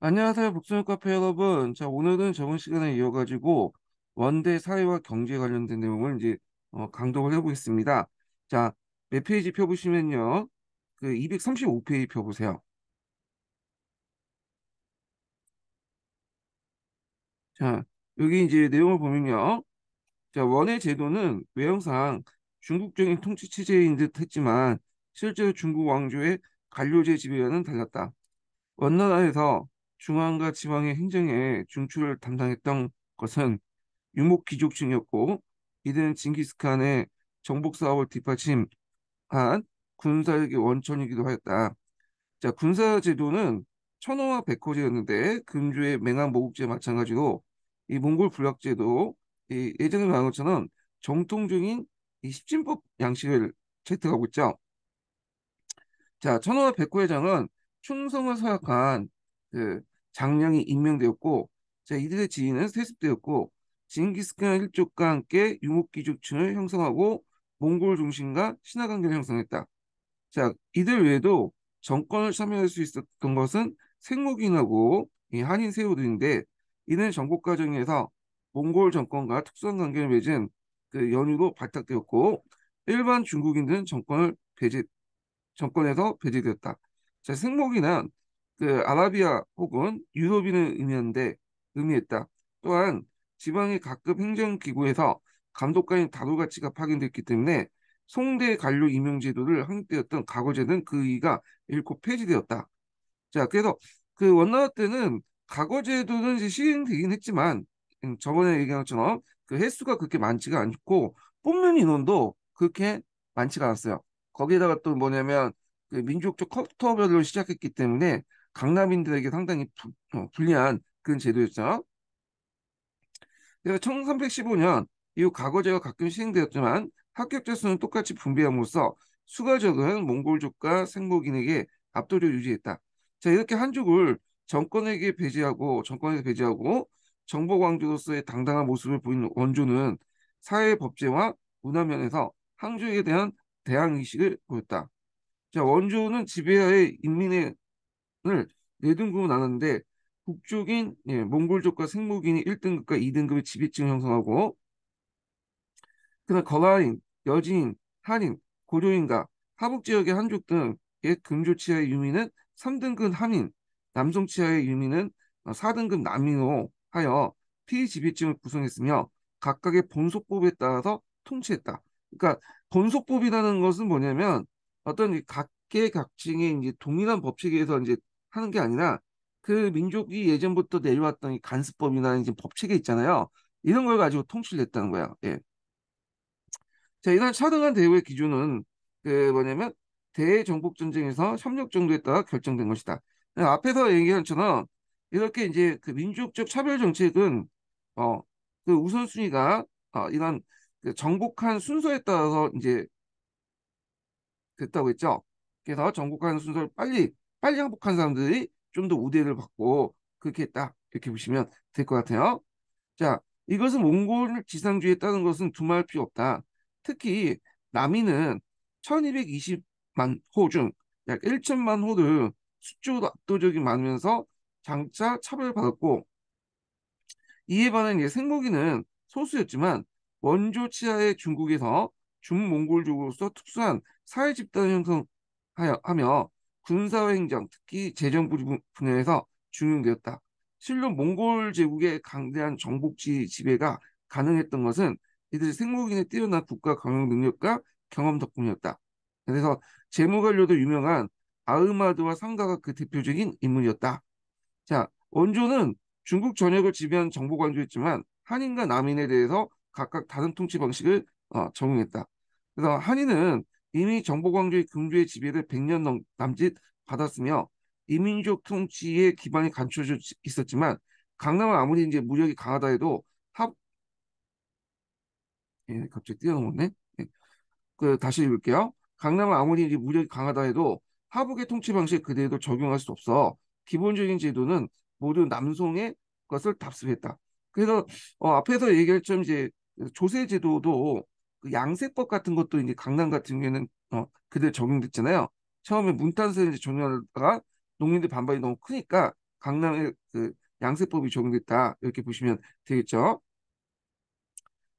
안녕하세요, 복숭아 카페 여러분. 자, 오늘은 저번 시간에 이어가지고 원대 사회와 경제 관련된 내용을 이제 어, 강독을 해보겠습니다. 자, 몇 페이지 펴보시면요. 그 235페이지 펴보세요. 자, 여기 이제 내용을 보면요. 자, 원의 제도는 외형상 중국적인 통치 체제인 듯 했지만 실제로 중국 왕조의 관료제 지배와는 달랐다. 원나라에서 중앙과 지방의 행정에 중추를 담당했던 것은 유목귀족층이었고 이들은 징기스칸의 정복사업을 뒷받침한 군사력의 원천이기도 하였다. 자, 군사 제도는 천호와 백호제였는데 금주의 맹한 모국제 마찬가지로 이 몽골 군락제도 이 예전에 말한 것처럼 정통적인 이 십진법 양식을 채택하고 있죠. 자, 천호와 백호회장은 충성을 서약한 그 장량이 임명되었고 자 이들의 지위는 세습되었고 징기스칸 일족과 함께 유목기족층을 형성하고 몽골 중심과 신하관계를 형성했다. 자 이들 외에도 정권을 참여할 수 있었던 것은 생목인하고 한인 세우들인데 이는 정복 과정에서 몽골 정권과 특수한 관계를 맺은 그연유로 발탁되었고 일반 중국인들은 정권을 배제 정권에서 배제되었다. 자, 생목인은 그 아라비아 혹은 유럽인을 의미한데 의미했다. 또한 지방의 각급 행정기구에서 감독관인 다룰 가치가 파견됐기 때문에 송대 관료 임용 제도를 확립되었던 과거제는 그 이가 잃고 폐지되었다. 자, 그래서 그 원나라 때는 과거제도는 이제 시행되긴 했지만 음, 저번에 얘기한 것처럼 그 횟수가 그렇게 많지가 않고 뽑는 인원도 그렇게 많지가 않았어요. 거기에다가 또 뭐냐면 그 민족적 컴퓨터별로 시작했기 때문에 강남인들에게 상당히 부, 어, 불리한 그런 제도였죠. 그래서 1315년 이후 과거제가 가끔 시행되었지만 합격자 수는 똑같이 분배함으로써 수가족은 몽골족과 생목인에게 압도를 유지했다. 자 이렇게 한족을 정권에게 배제하고 정권에게 배제하고 정보왕조로서의 당당한 모습을 보이는 원조는 사회 법제와 문화면에서 항조에 대한 대항의식을 보였다. 자 원조는 지배하에 인민의 등급을 네 등급으로 나눴는데 북쪽인 예, 몽골족과 생목인이 1등급과 2등급의 지배층을 형성하고 그다음 거라인, 여진, 한인, 고려인과 하북 지역의 한족 등의 금조 치하의 유민은 3등급 한인, 남성 치하의 유민은 4등급 남인으로 하여 피지배층을 구성했으며 각각의 본속법에 따라서 통치했다. 그러니까 본속법이라는 것은 뭐냐면 어떤 각계 각층의 이제 동일한 법칙에 서 이제 하는 게 아니라 그 민족이 예전부터 내려왔던 이 간습법이나 이제 법칙이 있잖아요. 이런 걸 가지고 통치를 했다는 거야. 예. 자, 이런 차등한 대우의 기준은 그 뭐냐면 대정복 전쟁에서 3력 정도에 따라 결정된 것이다. 예, 앞에서 얘기한 처럼 이렇게 이제 그 민족적 차별 정책은 어그 우선순위가 어, 이런 그 정복한 순서에 따라서 이제 됐다고 했죠. 그래서 정복한 순서를 빨리 빨리 항복한 사람들이 좀 더 우대를 받고 그렇게 딱 이렇게 보시면 될 것 같아요. 자, 이것은 몽골 지상주의에 따른 것은 두말 필요 없다. 특히 남인은 1220만 호 중 약 1천만 호를 수조도 압도적이 많으면서 장차 차별받았고 이에 반해 생고기는 소수였지만 원조 치하의 중국에서 준몽골족으로서 특수한 사회 집단을 형성하며 군사행정, 특히 재정 분야에서 중용되었다. 실로 몽골 제국의 강대한 정복지 지배가 가능했던 것은 이들 생물인의 뛰어난 국가 경영 능력과 경험 덕분이었다. 그래서 재무관료도 유명한 아흐마드와 상가가 그 대표적인 인물이었다. 자, 원조는 중국 전역을 지배한 정보관조였지만 한인과 남인에 대해서 각각 다른 통치 방식을 어, 적용했다. 그래서 한인은 이미 정보광주의 금주의 지배를 100년 넘, 남짓 받았으며 이민족 통치의 기반이 갖춰져 있었지만 강남은 아무리 이제 무력이 강하다 해도 합 예, 갑자기 뛰어넘었네. 예. 그 다시 읽을게요. 강남은 아무리 이제 무력이 강하다 해도 하북의 통치 방식 그대로 적용할 수 없어 기본적인 제도는 모두 남송의 것을 답습했다. 그래서 어, 앞에서 얘기할점 이제 조세 제도도 양세법 같은 것도 이제 강남 같은 경우에는 어, 그대로 적용됐잖아요. 처음에 문탄세를 제 적용하다가 농민들 반발이 너무 크니까 강남에 그 양세법이 적용됐다 이렇게 보시면 되겠죠.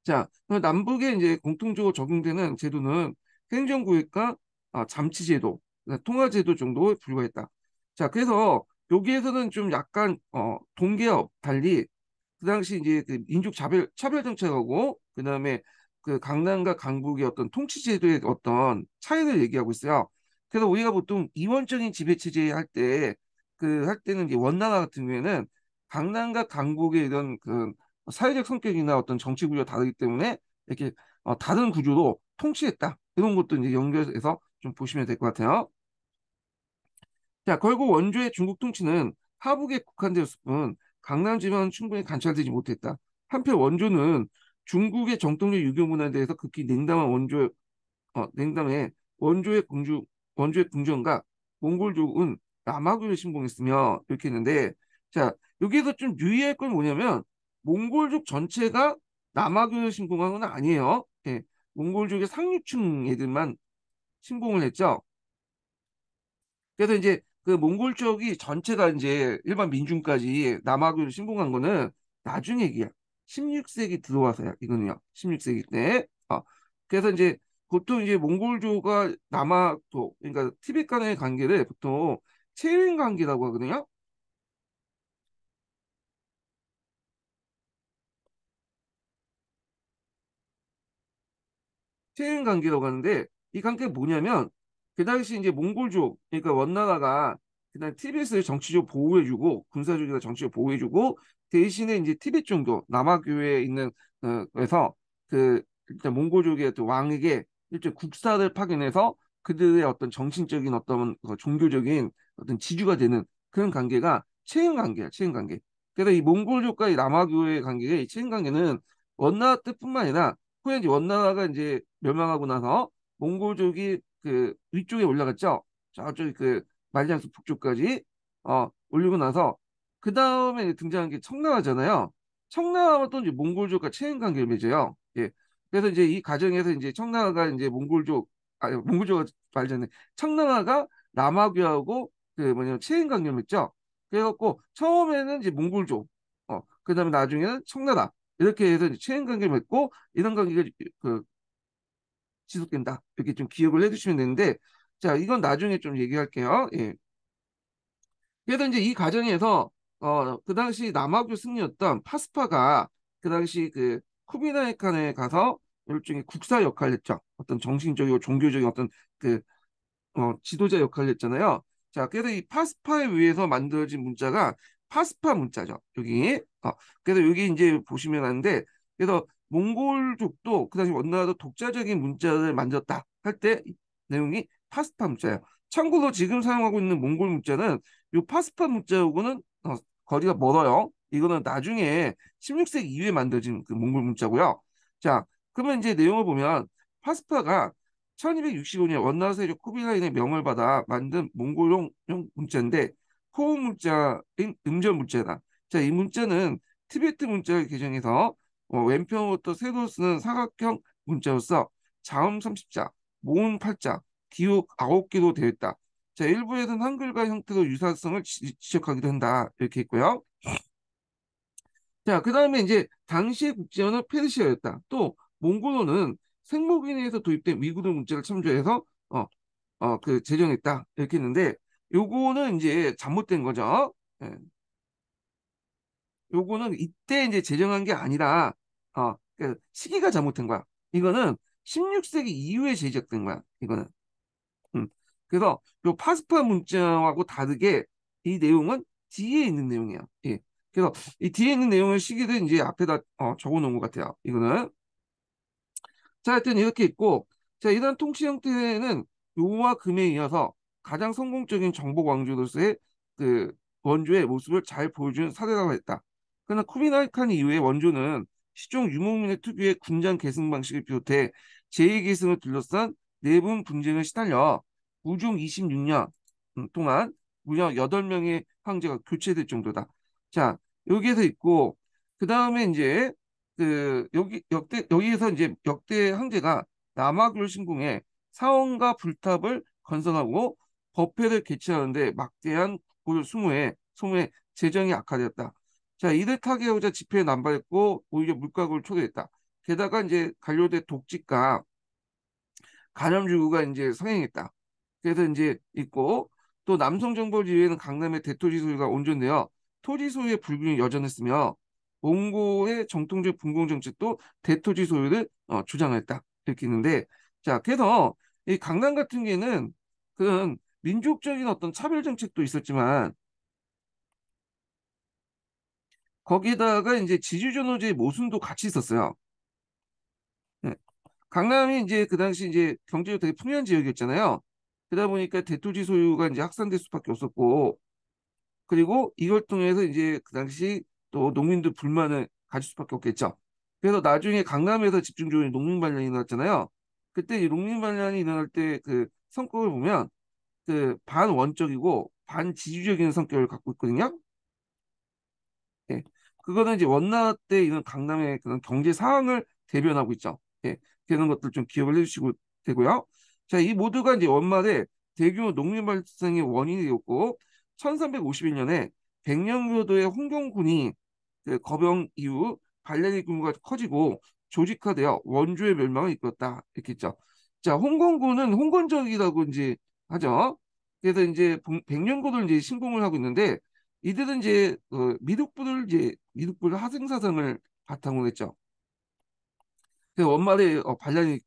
자, 남북에 이제 공통적으로 적용되는 제도는 행정구역과 아, 잠치제도, 통화제도 정도에 불과했다. 자, 그래서 여기에서는 좀 약간 어, 동계업 달리 그 당시 이제 그 민족 차별 차별 정책하고 그 다음에 그 강남과 강북의 어떤 통치 제도의 어떤 차이를 얘기하고 있어요. 그래서 우리가 보통 이원적인 지배 체제 할때그할 때는 이제 원나라 같은 경우에는 강남과 강북의 이런 그 사회적 성격이나 어떤 정치 구조 다르기 때문에 이렇게 어, 다른 구조로 통치했다 이런 것도 이제 연결해서 좀 보시면 될 것 같아요. 자 결국 원조의 중국 통치는 하북에 국한되었을 뿐 강남 지방은 충분히 관찰되지 못했다. 한편 원조는 중국의 정통적 유교 문화에 대해서 극히 냉담한 원조 의 어, 냉담의 원조의 궁주 원조의 궁전과 몽골족은 남아교를 신봉했으며 이렇게 했는데 자 여기에서 좀 유의할 건 뭐냐면 몽골족 전체가 남아교를 신봉한 건 아니에요. 예, 몽골족의 상류층 애들만 신봉을 했죠. 그래서 이제 그 몽골족이 전체가 이제 일반 민중까지 남아교를 신봉한 거는 나중 얘기야. 16세기 들어와서요 이거는요. 16세기 때. 아, 그래서 이제 보통 이제 몽골족과 남아도 그러니까 티벳 간의 관계를 보통 체인 관계라고 하거든요. 체인 관계라고 하는데 이 관계가 뭐냐면 그 당시 이제 몽골족 그러니까 원나라가 그다음 티벳를 정치적 보호해주고 군사적이나 정치적 보호해주고 대신에 이제 티벳 중도 남아교회에 있는 어, 그래서 그 일단 몽골족의 또 왕에게 일제 국사를 파견해서 그들의 어떤 정신적인 어떤 그 종교적인 어떤 지주가 되는 그런 관계가 체인 관계야 체인 관계. 그래서 이 몽골족과 이 남아교회의 관계가 체인 관계는 원나라 때뿐만 아니라 후에 이제 원나라가 이제 멸망하고 나서 몽골족이 그 위쪽에 올라갔죠. 저쪽 그 말리안스 북쪽까지 어 올리고 나서 그 다음에 등장한 게 청나라잖아요. 청나라와 또 이제 몽골족과 체인 관계를 맺어요. 예. 그래서 이제 이 과정에서 이제 청나라가 이제 몽골족 아 몽골족 말전에 청나라가 남아교하고 그 뭐냐 체인 관계를 맺죠. 그래갖고 처음에는 이제 몽골족, 어 그다음에 나중에는 청나라 이렇게 해서 체인 관계를 맺고 이런 관계가 그 지속된다 이렇게 좀 기억을 해주시면 되는데 자 이건 나중에 좀 얘기할게요. 예. 그래서 이제 이 과정에서 어, 그 당시 남아교 승리였던 파스파가 그 당시 그 쿠비나이칸에 가서 일종의 국사 역할을 했죠. 어떤 정신적이고 종교적인 어떤 그 어, 지도자 역할을 했잖아요. 자, 그래서 이 파스파에 의해서 만들어진 문자가 파스파 문자죠. 여기. 어, 그래서 여기 이제 보시면 아는데, 그래서 몽골족도 그 당시 원나라도 독자적인 문자를 만들었다 할 때 내용이 파스파 문자예요. 참고로 지금 사용하고 있는 몽골 문자는 이 파스파 문자하고는 어, 거리가 멀어요. 이거는 나중에 16세기 이후에 만들어진 그 몽골 문자고요. 자, 그러면 이제 내용을 보면 파스파가 1265년 원나라 세력 쿠빌라인의 명을 받아 만든 몽골용 문자인데 코음 문자인 음절 문자다. 자, 이 문자는 티베트 문자 계정에서 어, 왼편부터 세로 쓰는 사각형 문자로서 자음 30자, 모음 8자, 기호 9개로 되어 있다. 자, 일부에서는 한글과 형태도 유사성을 지, 적하기도 한다. 이렇게 했고요 자, 그 다음에 이제 당시의 국제어는 페르시아였다. 또 몽골어는 생모기내에서 도입된 위구르 문자를 참조해서 어, 어, 그 제정했다. 이렇게 했는데 요거는 이제 잘못된 거죠. 예. 요거는 이때 이제 제정한 게 아니라 어, 그 시기가 잘못된 거야. 이거는 16세기 이후에 제작된 거야. 이거는. 음. 그래서 요 파스파 문장하고 다르게 이 내용은 뒤에 있는 내용이에요. 예. 그래서 이 뒤에 있는 내용을 시기를 이제 앞에다 어, 적어 놓은 것 같아요. 이거는. 자, 하여튼 이렇게 있고, 자, 이런 통치 형태는 요와 금에 이어서 가장 성공적인 정보광주로서의그 원조의 모습을 잘 보여준 사례라고 했다. 그러나 쿠비나이칸 이후에 원조는 시종 유목민의 특유의 군장 계승 방식을 비롯해 제2계승을 둘러싼 내분 네 분쟁을 시달려 우종 26년 음, 동안 무려 8명의 황제가 교체될 정도다. 자, 여기에서 있고 그 다음에 이제 그 여기 역대 여기에서 이제 역대 황제가 남아교 신궁에 사원과 불탑을 건설하고 법회를 개최하는데 막대한 고려 수무에 소모에 재정이 악화되었다. 자, 이들 타개하고자 집회에 남발했고 오히려 물가격을 초대했다 게다가 이제 관료대 독직과 간염주구가 이제 성행했다. 그래서 이제 있고 또남성정벌지에는 강남의 대토지 소유가 온전되어 토지 소유의 불균이 여전했으며 몽고의 정통적 분공 정책도 대토지 소유를 어, 주장했다 이렇게 있는데 자 그래서 이 강남 같은 경우에는 그 민족적인 어떤 차별 정책도 있었지만 거기다가 이제 지주전호제의 모순도 같이 있었어요. 네. 강남이 이제 그 당시 이제 경제적 되게 풍요한 지역이었잖아요. 그러다 보니까 대토지 소유가 이제 확산될 수밖에 없었고 그리고 이걸 통해서 이제 그 당시 또 농민들 불만을 가질 수밖에 없겠죠. 그래서 나중에 강남에서 집중적인 농민 반란이 일어났잖아요. 그때 이 농민 반란이 일어날 때 그 성격을 보면 그 반원적이고 반지지적인 성격을 갖고 있거든요. 예. 그거는 이제 원나 때 이런 강남의 그런 경제 상황을 대변하고 있죠. 예. 그런 것들 좀 기억을 해주시고 되고요. 자, 이 모두가 이제 연말에 대규모 농민 발생의 원인이 되었고 1351년에 백년교도의 홍경군이 그 거병 이후 반란의 규모가 커지고 조직화되어 원조의 멸망을 이끌었다 이렇게 했죠. 자, 홍건군은 홍건적이라고 이제 하죠. 그래서 이제 백령고를 이제 신공을 하고 있는데 이들은 이제 그 어, 미륵부를 이제 미륵부하생사상을 바탕으로 했죠. 그래서 원말에 어, 반란이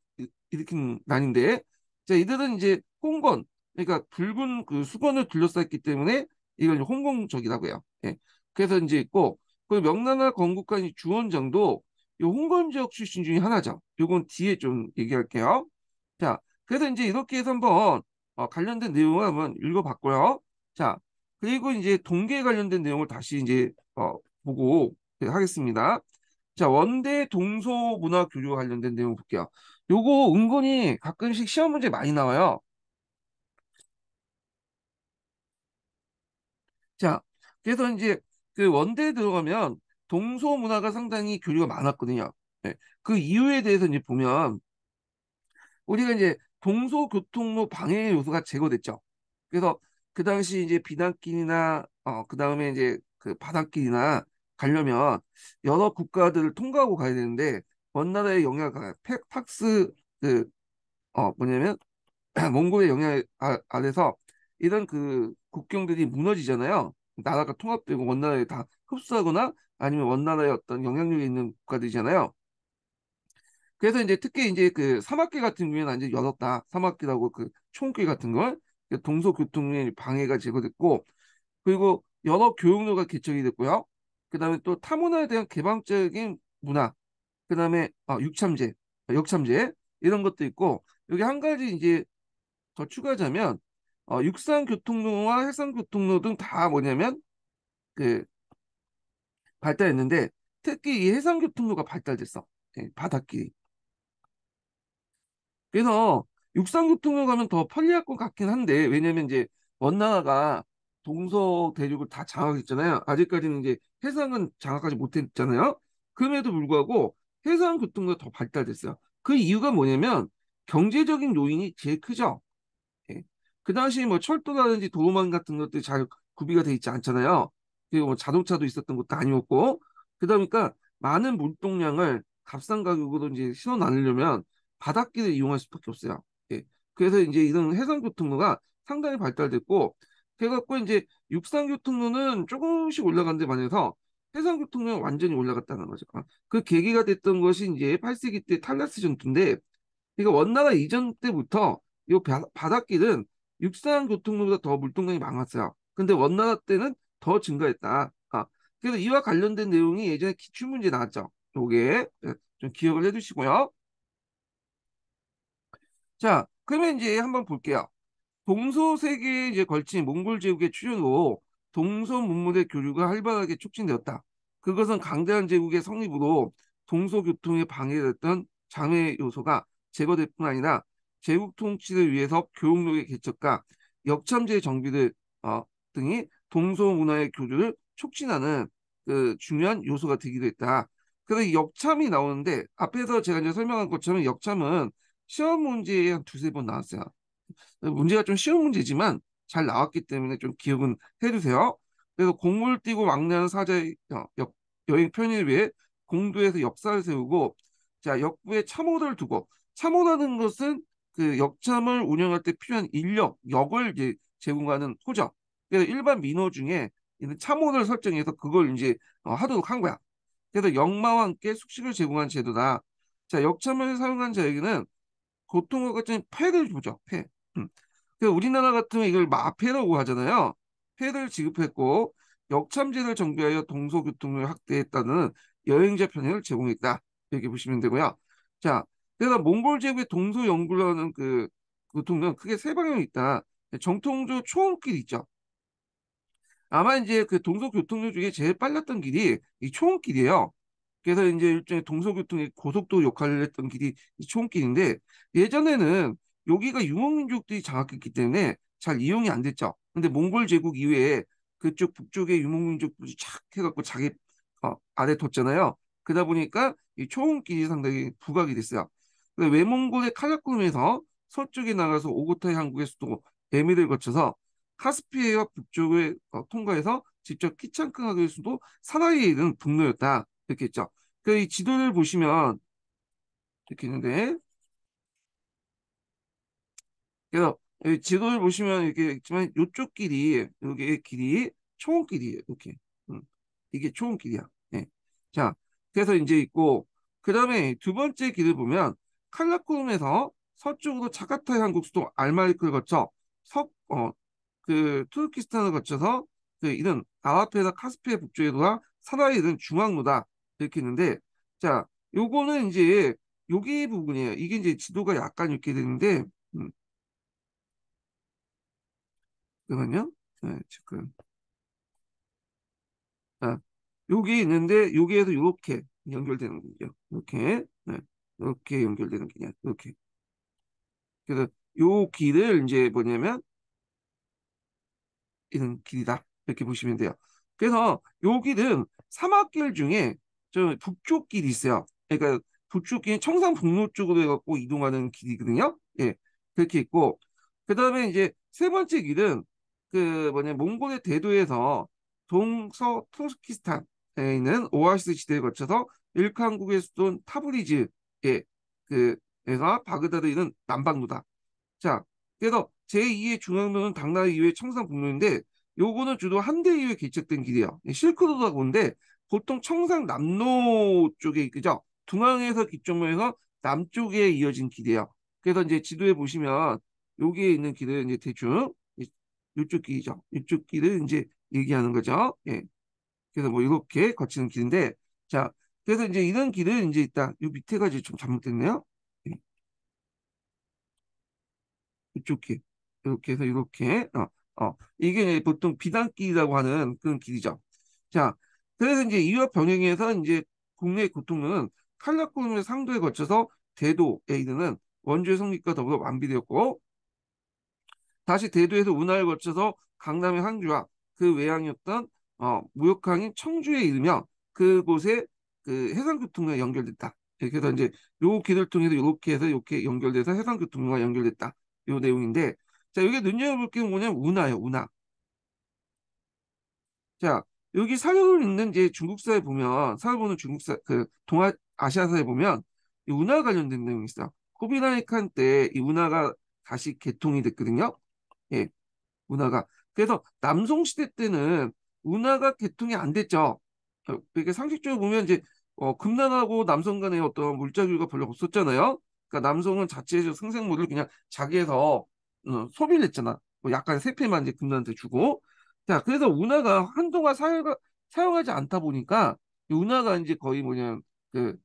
일으킨 난인데 자, 이들은 이제 홍건, 그러니까 붉은 그 수건을 둘러쌌기 때문에 이걸 홍건적이라고 해요. 예. 그래서 이제 있고, 그 명나라 건국관이 주원정도 이 홍건 지역 출신 중에 하나죠. 요건 뒤에 좀 얘기할게요. 자, 그래서 이제 이렇게 해서 한번 어, 관련된 내용을 한번 읽어봤고요. 자, 그리고 이제 동계 관련된 내용을 다시 이제 어, 보고 하겠습니다. 자, 원대 동서문화 교류 관련된 내용 볼게요. 요거 은근히 가끔씩 시험 문제 많이 나와요. 자, 그래서 이제 그 원대에 들어가면 동서 문화가 상당히 교류가 많았거든요. 네. 그 이유에 대해서 이제 보면 우리가 이제 동서 교통로 방해 요소가 제거됐죠. 그래서 그 당시 이제 비단길이나 어, 그 다음에 이제 그 바닷길이나 가려면 여러 국가들을 통과하고 가야 되는데 원나라의 영향, 을 팍스, 그, 어, 뭐냐면, 몽골의 영향 아, 아래서 이런 그 국경들이 무너지잖아요. 나라가 통합되고 원나라에 다 흡수하거나 아니면 원나라의 어떤 영향력이 있는 국가들이잖아요. 그래서 이제 특히 이제 그사막계 같은 경우에는 이제 열었다. 사막계라고그 총길 같은 걸 그러니까 동서교통의 방해가 제거됐고 그리고 여러 교육로가 개척이 됐고요. 그 다음에 또 타문화에 대한 개방적인 문화 그 다음에 아, 육참제, 아, 역참제 이런 것도 있고 여기 한 가지 이제 더 추가하자면 어, 육상 교통로와 해상 교통로 등 다 뭐냐면 그 발달했는데 특히 이 해상 교통로가 발달됐어 예, 바닷길이 그래서 육상 교통로 가면 더 편리할 것 같긴 한데 왜냐면 이제 원나라가 동서 대륙을 다 장악했잖아요 아직까지는 이제 해상은 장악하지 못했잖아요 그럼에도 불구하고 해상 교통보다 더 발달됐어요. 그 이유가 뭐냐면 경제적인 요인이 제일 크죠. 예. 그 당시 뭐 철도라든지 도로망 같은 것들이 잘 구비가 돼 있지 않잖아요. 그리고 뭐 자동차도 있었던 것도 아니었고 그러니까 많은 물동량을 값싼 가격으로 이제 실어 나누려면 바닷길을 이용할 수밖에 없어요. 예. 그래서 이제 이런 해상 교통로가 상당히 발달됐고 그래갖고 이제 육상 교통로는 조금씩 올라간 데 반해서 해상교통량이 완전히 올라갔다는 거죠. 어, 그 계기가 됐던 것이 이제 8세기 때 탈라스 전투인데, 그러니까 원나라 이전 때부터 이 바닷길은 육상 교통로보다 더 물동량이 많았어요. 근데 원나라 때는 더 증가했다. 아, 그래서 이와 관련된 내용이 예전에 기출문제 나왔죠. 요게 예, 좀 기억을 해두시고요. 자, 그러면 이제 한번 볼게요. 동서세계에 걸친 몽골 제국의 출현으로 동서 문물의 교류가 활발하게 촉진되었다. 그것은 강대한 제국의 성립으로 동서 교통에 방해됐던 장애 요소가 제거될 뿐 아니라 제국 통치를 위해서 교육력의 개척과 역참제 정비를 어, 등이 동서 문화의 교류를 촉진하는 그 중요한 요소가 되기도 했다. 그래서 역참이 나오는데 앞에서 제가 이제 설명한 것처럼 역참은 시험 문제에 한 두세 번 나왔어요. 문제가 좀 쉬운 문제지만 잘 나왔기 때문에 좀 기억은 해주세요. 그래서 공을 띄고 왕래하는 사자의 어, 여행 편의를 위해 공도에서 역사를 세우고 자 역부에 참호를 두고 참호라는 것은 그 역참을 운영할 때 필요한 인력 역을 이제 제공하는 호적 그래서 일반 민호 중에 있는 참호를 설정해서 그걸 이제 어, 하도록 한 거야 그래서 역마와 함께 숙식을 제공한 제도다 자 역참을 사용한 자에게는 고통과 같은 패를 주죠 패 음. 그 우리나라 같으면 이걸 마패라고 하잖아요. 폐를 지급했고 역참제를 정비하여 동서교통을 확대했다는 여행자 편의를 제공했다. 이렇게 보시면 되고요. 자, 그래서 몽골 제국의 동서 연구라는그 교통은 크게 세 방향이 있다. 정통조 초원길 있죠. 아마 이제 그 동서교통료 중에 제일 빨랐던 길이 이 초원길이에요. 그래서 이제 일종의 동서교통의 고속도 로 역할을 했던 길이 이 초원길인데 예전에는 여기가 유목민족들이 장악했기 때문에 잘 이용이 안 됐죠. 근데 몽골 제국 이외에 그쪽 북쪽에 유목민족들이 착 해갖고 자기 어, 아래 뒀잖아요. 그러다 보니까 이 초원길이 상당히 부각이 됐어요. 근데 외몽골의 칼라쿰에서 서쪽에 나가서 오고타의 한국의 수도 에미를 거쳐서 카스피해와 북쪽을 어, 통과해서 직접 키창크강의 수도 사나이에 이른 북로였다 이렇게 했죠. 그 이 지도를 보시면 이렇게 있는데 그래서 그러니까 지도를 보시면 이렇게 있지만 요쪽 길이 여기 길이 초원 길이에요. 이렇게 음. 이게 초원 길이야. 네. 예. 자 그래서 이제 있고 그 다음에 두 번째 길을 보면 칼라코에서 서쪽으로 자카타의 국 수도 알마리크를 거쳐 석어그 투르키스탄을 거쳐서 그 이른 아라페나 카스피 북쪽에 돌아 사나이 이른 중앙로다 이렇게 있는데 자 요거는 이제 요기 부분이에요. 이게 이제 지도가 약간 이렇게 되는데 음. 잠깐만요. 네, 지금. 자, 여기 있는데 여기에서 이렇게 연결되는 거죠. 이렇게 네, 이렇게 연결되는 거냐. 이렇게. 그래서 요 길을 이제 뭐냐면 이런 길이다 이렇게 보시면 돼요. 그래서 요 길은 사막길 중에 저 북쪽 길이 있어요. 그러니까 북쪽 길이 청산 북로 쪽으로 해갖고 이동하는 길이거든요. 예, 그렇게 있고 그 다음에 이제 세 번째 길은 그 뭐냐 몽골의 대도에서 동서 투르키스탄에 있는 오아시스 지대에 거쳐서 일칸국의 수도인 타브리즈에 그에서 바그다드 이는 남방도다. 자, 그래서 제2의 중앙도는 당나라 이후의 청산북로인데 요거는 주로 한대 이후에 개척된 길이에요. 실크로드가고는데 보통 청산 남로 쪽에 그죠? 중앙에서 기점으로 해서 남쪽에 이어진 길이에요. 그래서 이제 지도에 보시면 여기에 있는 길을 이제 대충 이쪽 길이죠. 이쪽 길을 이제 얘기하는 거죠. 예. 그래서 뭐 이렇게 거치는 길인데, 자, 그래서 이제 이런 길을 이제 일단 이 밑에가 이제 좀 잘못됐네요. 예. 이쪽 길. 이렇게 해서 이렇게, 어, 어. 이게 보통 비단길이라고 하는 그런 길이죠. 자, 그래서 이제 이와 병행해서 이제 국내 교통은 칼라꾸름의 상도에 거쳐서 대도에 이르는 원주의 성립과 더불어 완비되었고 다시 대도에서 운하를 거쳐서 강남의 항주와 그 외항이었던 어, 무역항인 청주에 이르며 그곳에 그 해상교통과 연결됐다. 이렇게 예, 해서 이제 요 길을 통해서 이렇게 해서 이렇게 연결돼서 해상교통과 연결됐다. 요 내용인데 자 여기 눈여겨볼 게 뭐냐면 운하예요. 운하. 자 여기 사료를 읽는 이제 중국사에 보면 사료 보는 중국사 그 동아 아시아사에 보면 이 운하 관련된 내용이 있어. 코비나이칸 때 이 운하가 다시 개통이 됐거든요. 예, 운하가. 그래서 남송시대 때는 운하가 개통이 안 됐죠. 어, 이게 상식적으로 보면 이제 어, 금난하고 남성 간의 어떤 물자교류가 별로 없었잖아요. 그러니까 남성은 자체에서 생생물을 그냥 자기에서 어, 소비를 했잖아. 뭐 약간 세피만 이제 금난한테 주고. 자, 그래서 운하가 한동안 사용하, 사용하지 않다 보니까 운하가 이제 거의 뭐냐 그,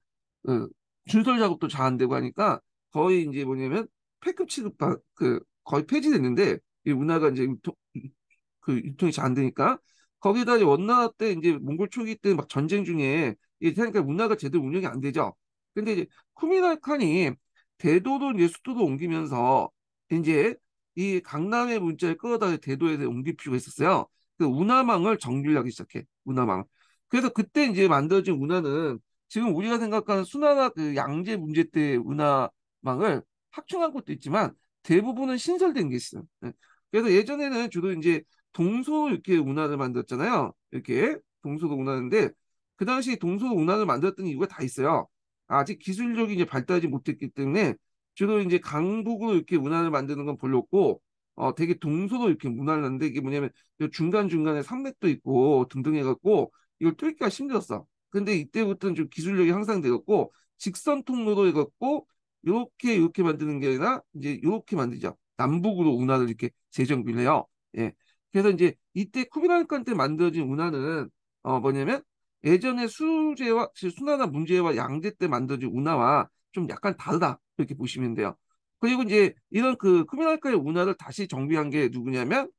그 준설 작업도 잘 안 되고 하니까 거의 이제 뭐냐면 폐급 취급 그 거의 폐지됐는데 이문화가 이제 유통, 그 유통이 잘 안 되니까 거기다 이제 원나라 때 이제 몽골 초기 때 막 전쟁 중에 이 그러니까 문화가 제대로 운영이 안 되죠. 근데 이제 쿠미나 칸이 대도도 이제 수도로 옮기면서 이제 이 강남의 문자를 끌어다 대도에 옮길 필요가 있었어요. 그 운하망을 정률하기 시작해. 운하망. 그래서 그때 이제 만들어진 운하는 지금 우리가 생각하는 수나라 그 양제 문제 때 운하망을 확충한 것도 있지만 대부분은 신설된 게 있어요. 네. 그래서 예전에는 주로 이제 동소 이렇게 운하를 만들었잖아요. 이렇게 동소로 운하는데 그 당시 동소 운하를 만들었던 이유가 다 있어요. 아직 기술력이 이제 발달하지 못했기 때문에 주로 이제 강북으로 이렇게 운하를 만드는 건 별로 없고 어 되게 동서로 이렇게 운하를 하는데 이게 뭐냐면 중간 중간에 산맥도 있고 등등 해갖고 이걸 뚫기가 힘들었어. 근데 이때부터는 좀 기술력이 향상되었고 직선 통로로 해갖고 이렇게 이렇게 만드는 게 아니라 이제 이렇게 만들죠. 남북으로 운하를 이렇게 재정비를 해요. 예. 그래서 이제 이때 쿠빌라이칸 때 만들어진 운하는 어 뭐냐면 예전에 수제와 수나나 문제와 양제 때 만들어진 운하와 좀 약간 다르다 이렇게 보시면 돼요. 그리고 이제 이런 그 쿠빌라이칸의 운하를 다시 정비한 게 누구냐면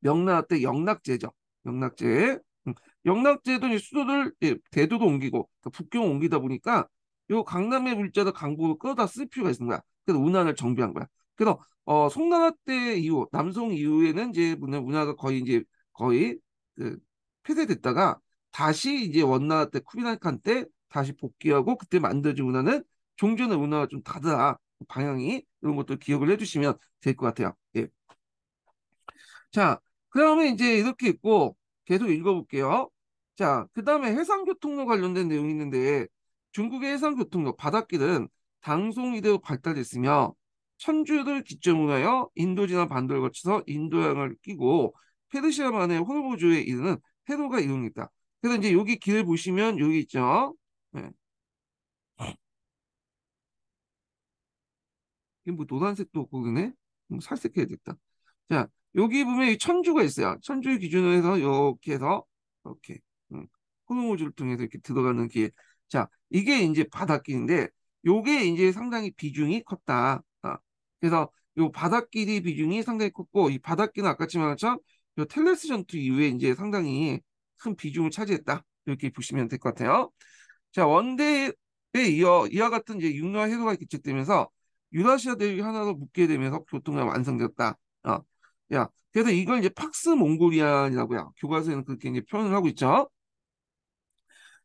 명나라 때 영락제죠. 영락제. 음. 영락제도 이 수도를 예, 대도로 옮기고 그러니까 북경 옮기다 보니까 요 강남의 물자도 강북으로 끌어다 쓸 필요가 있습니다 그래서 운하를 정비한 거야. 그래서 어, 송나라 때 이후 남송 이후에는 이제 문화, 문화가 거의 이제 거의 그, 폐쇄됐다가 다시 이제 원나라 때 쿠비나칸 때 다시 복귀하고 그때 만들어진 문화는 종전의 문화가좀 다르다 방향이 이런 것도 기억을 해주시면 될 것 같아요. 예. 자, 그다음에 이제 이렇게 있고 계속 읽어볼게요. 자, 그 다음에 해상교통로 관련된 내용이 있는데 중국의 해상교통로 바닷길은 당송 이대로 발달됐으며 천주를 기점으로 하여 인도지나 반도를 거쳐서 인도양을 끼고 페르시아만의 호르무즈에 이르는 해로가 이용했다. 그래서 이제 여기 길을 보시면 여기 있죠. 네. 이게 뭐 노란색도 없고 그네? 음, 살색해야 겠다 자, 여기 보면 천주가 있어요. 천주의 기준으로 해서 이렇게 해서 이렇게 음, 호르무즈를 통해서 이렇게 들어가는 길. 자, 이게 이제 바닷길인데 요게 이제 상당히 비중이 컸다. 그래서 요 바닷길이 비중이 상당히 컸고 이 바닷길은 아까지만 것처요 텔레스 전투 이후에 이제 상당히 큰 비중을 차지했다 이렇게 보시면 될 것 같아요. 자 원대에 이어 이와 같은 이제 육류와 해도가 개최되면서 유라시아 대륙이 하나로 묶게 되면서 교통이 완성되었다. 어. 야 그래서 이걸 이제 팍스 몽골리안이라고요. 교과서에는 그렇게 이제 표현을 하고 있죠.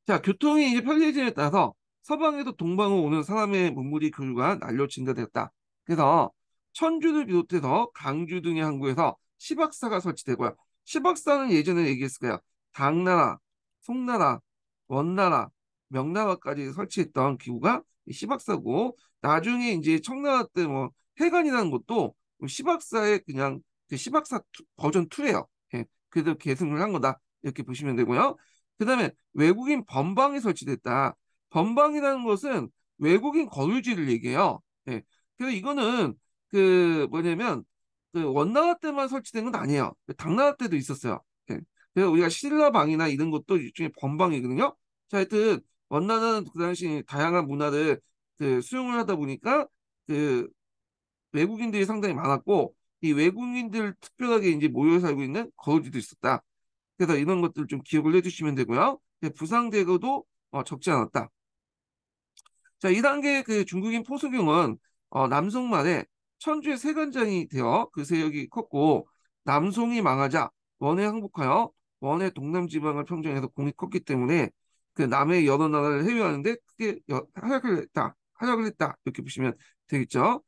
자 교통이 이제 편리해짐에 따라서 서방에도 동방으로 오는 사람의 문물이 교류가 날로 증가되었다. 그래서 천주를 비롯해서 강주 등의 항구에서 시박사가 설치되고요. 시박사는 예전에 얘기했을 거예요. 당나라, 송나라, 원나라, 명나라까지 설치했던 기구가 시박사고 나중에 이제 청나라 때 뭐 해관이라는 것도 시박사의 그냥 그 시박사 버전 2예요. 예, 그대로 계승을 한 거다 이렇게 보시면 되고요. 그 다음에 외국인 번방이 설치됐다. 번방이라는 것은 외국인 거주지를 얘기해요. 예, 그래서 이거는 그 뭐냐면 그 원나라 때만 설치된 건 아니에요. 그 당나라 때도 있었어요. 예. 그래서 우리가 신라방이나 이런 것도 일종의 번방이거든요. 자, 하여튼 원나라는 그 당시 다양한 문화를 그 수용을 하다 보니까 그 외국인들이 상당히 많았고 이 외국인들 특별하게 이제 모여 살고 있는 거주도 있었다. 그래서 이런 것들 좀 기억을 해주시면 되고요. 예, 부상대거도 어, 적지 않았다. 자, 이단계그 중국인 포수경은 어, 남송만의 천주의 세관장이 되어 그 세력이 컸고 남송이 망하자 원에 항복하여 원의 동남 지방을 평정해서 공이 컸기 때문에 그 남의 여러 나라를 해외하는데 크게 하락을 했다. 하락을 했다. 이렇게 보시면 되겠죠.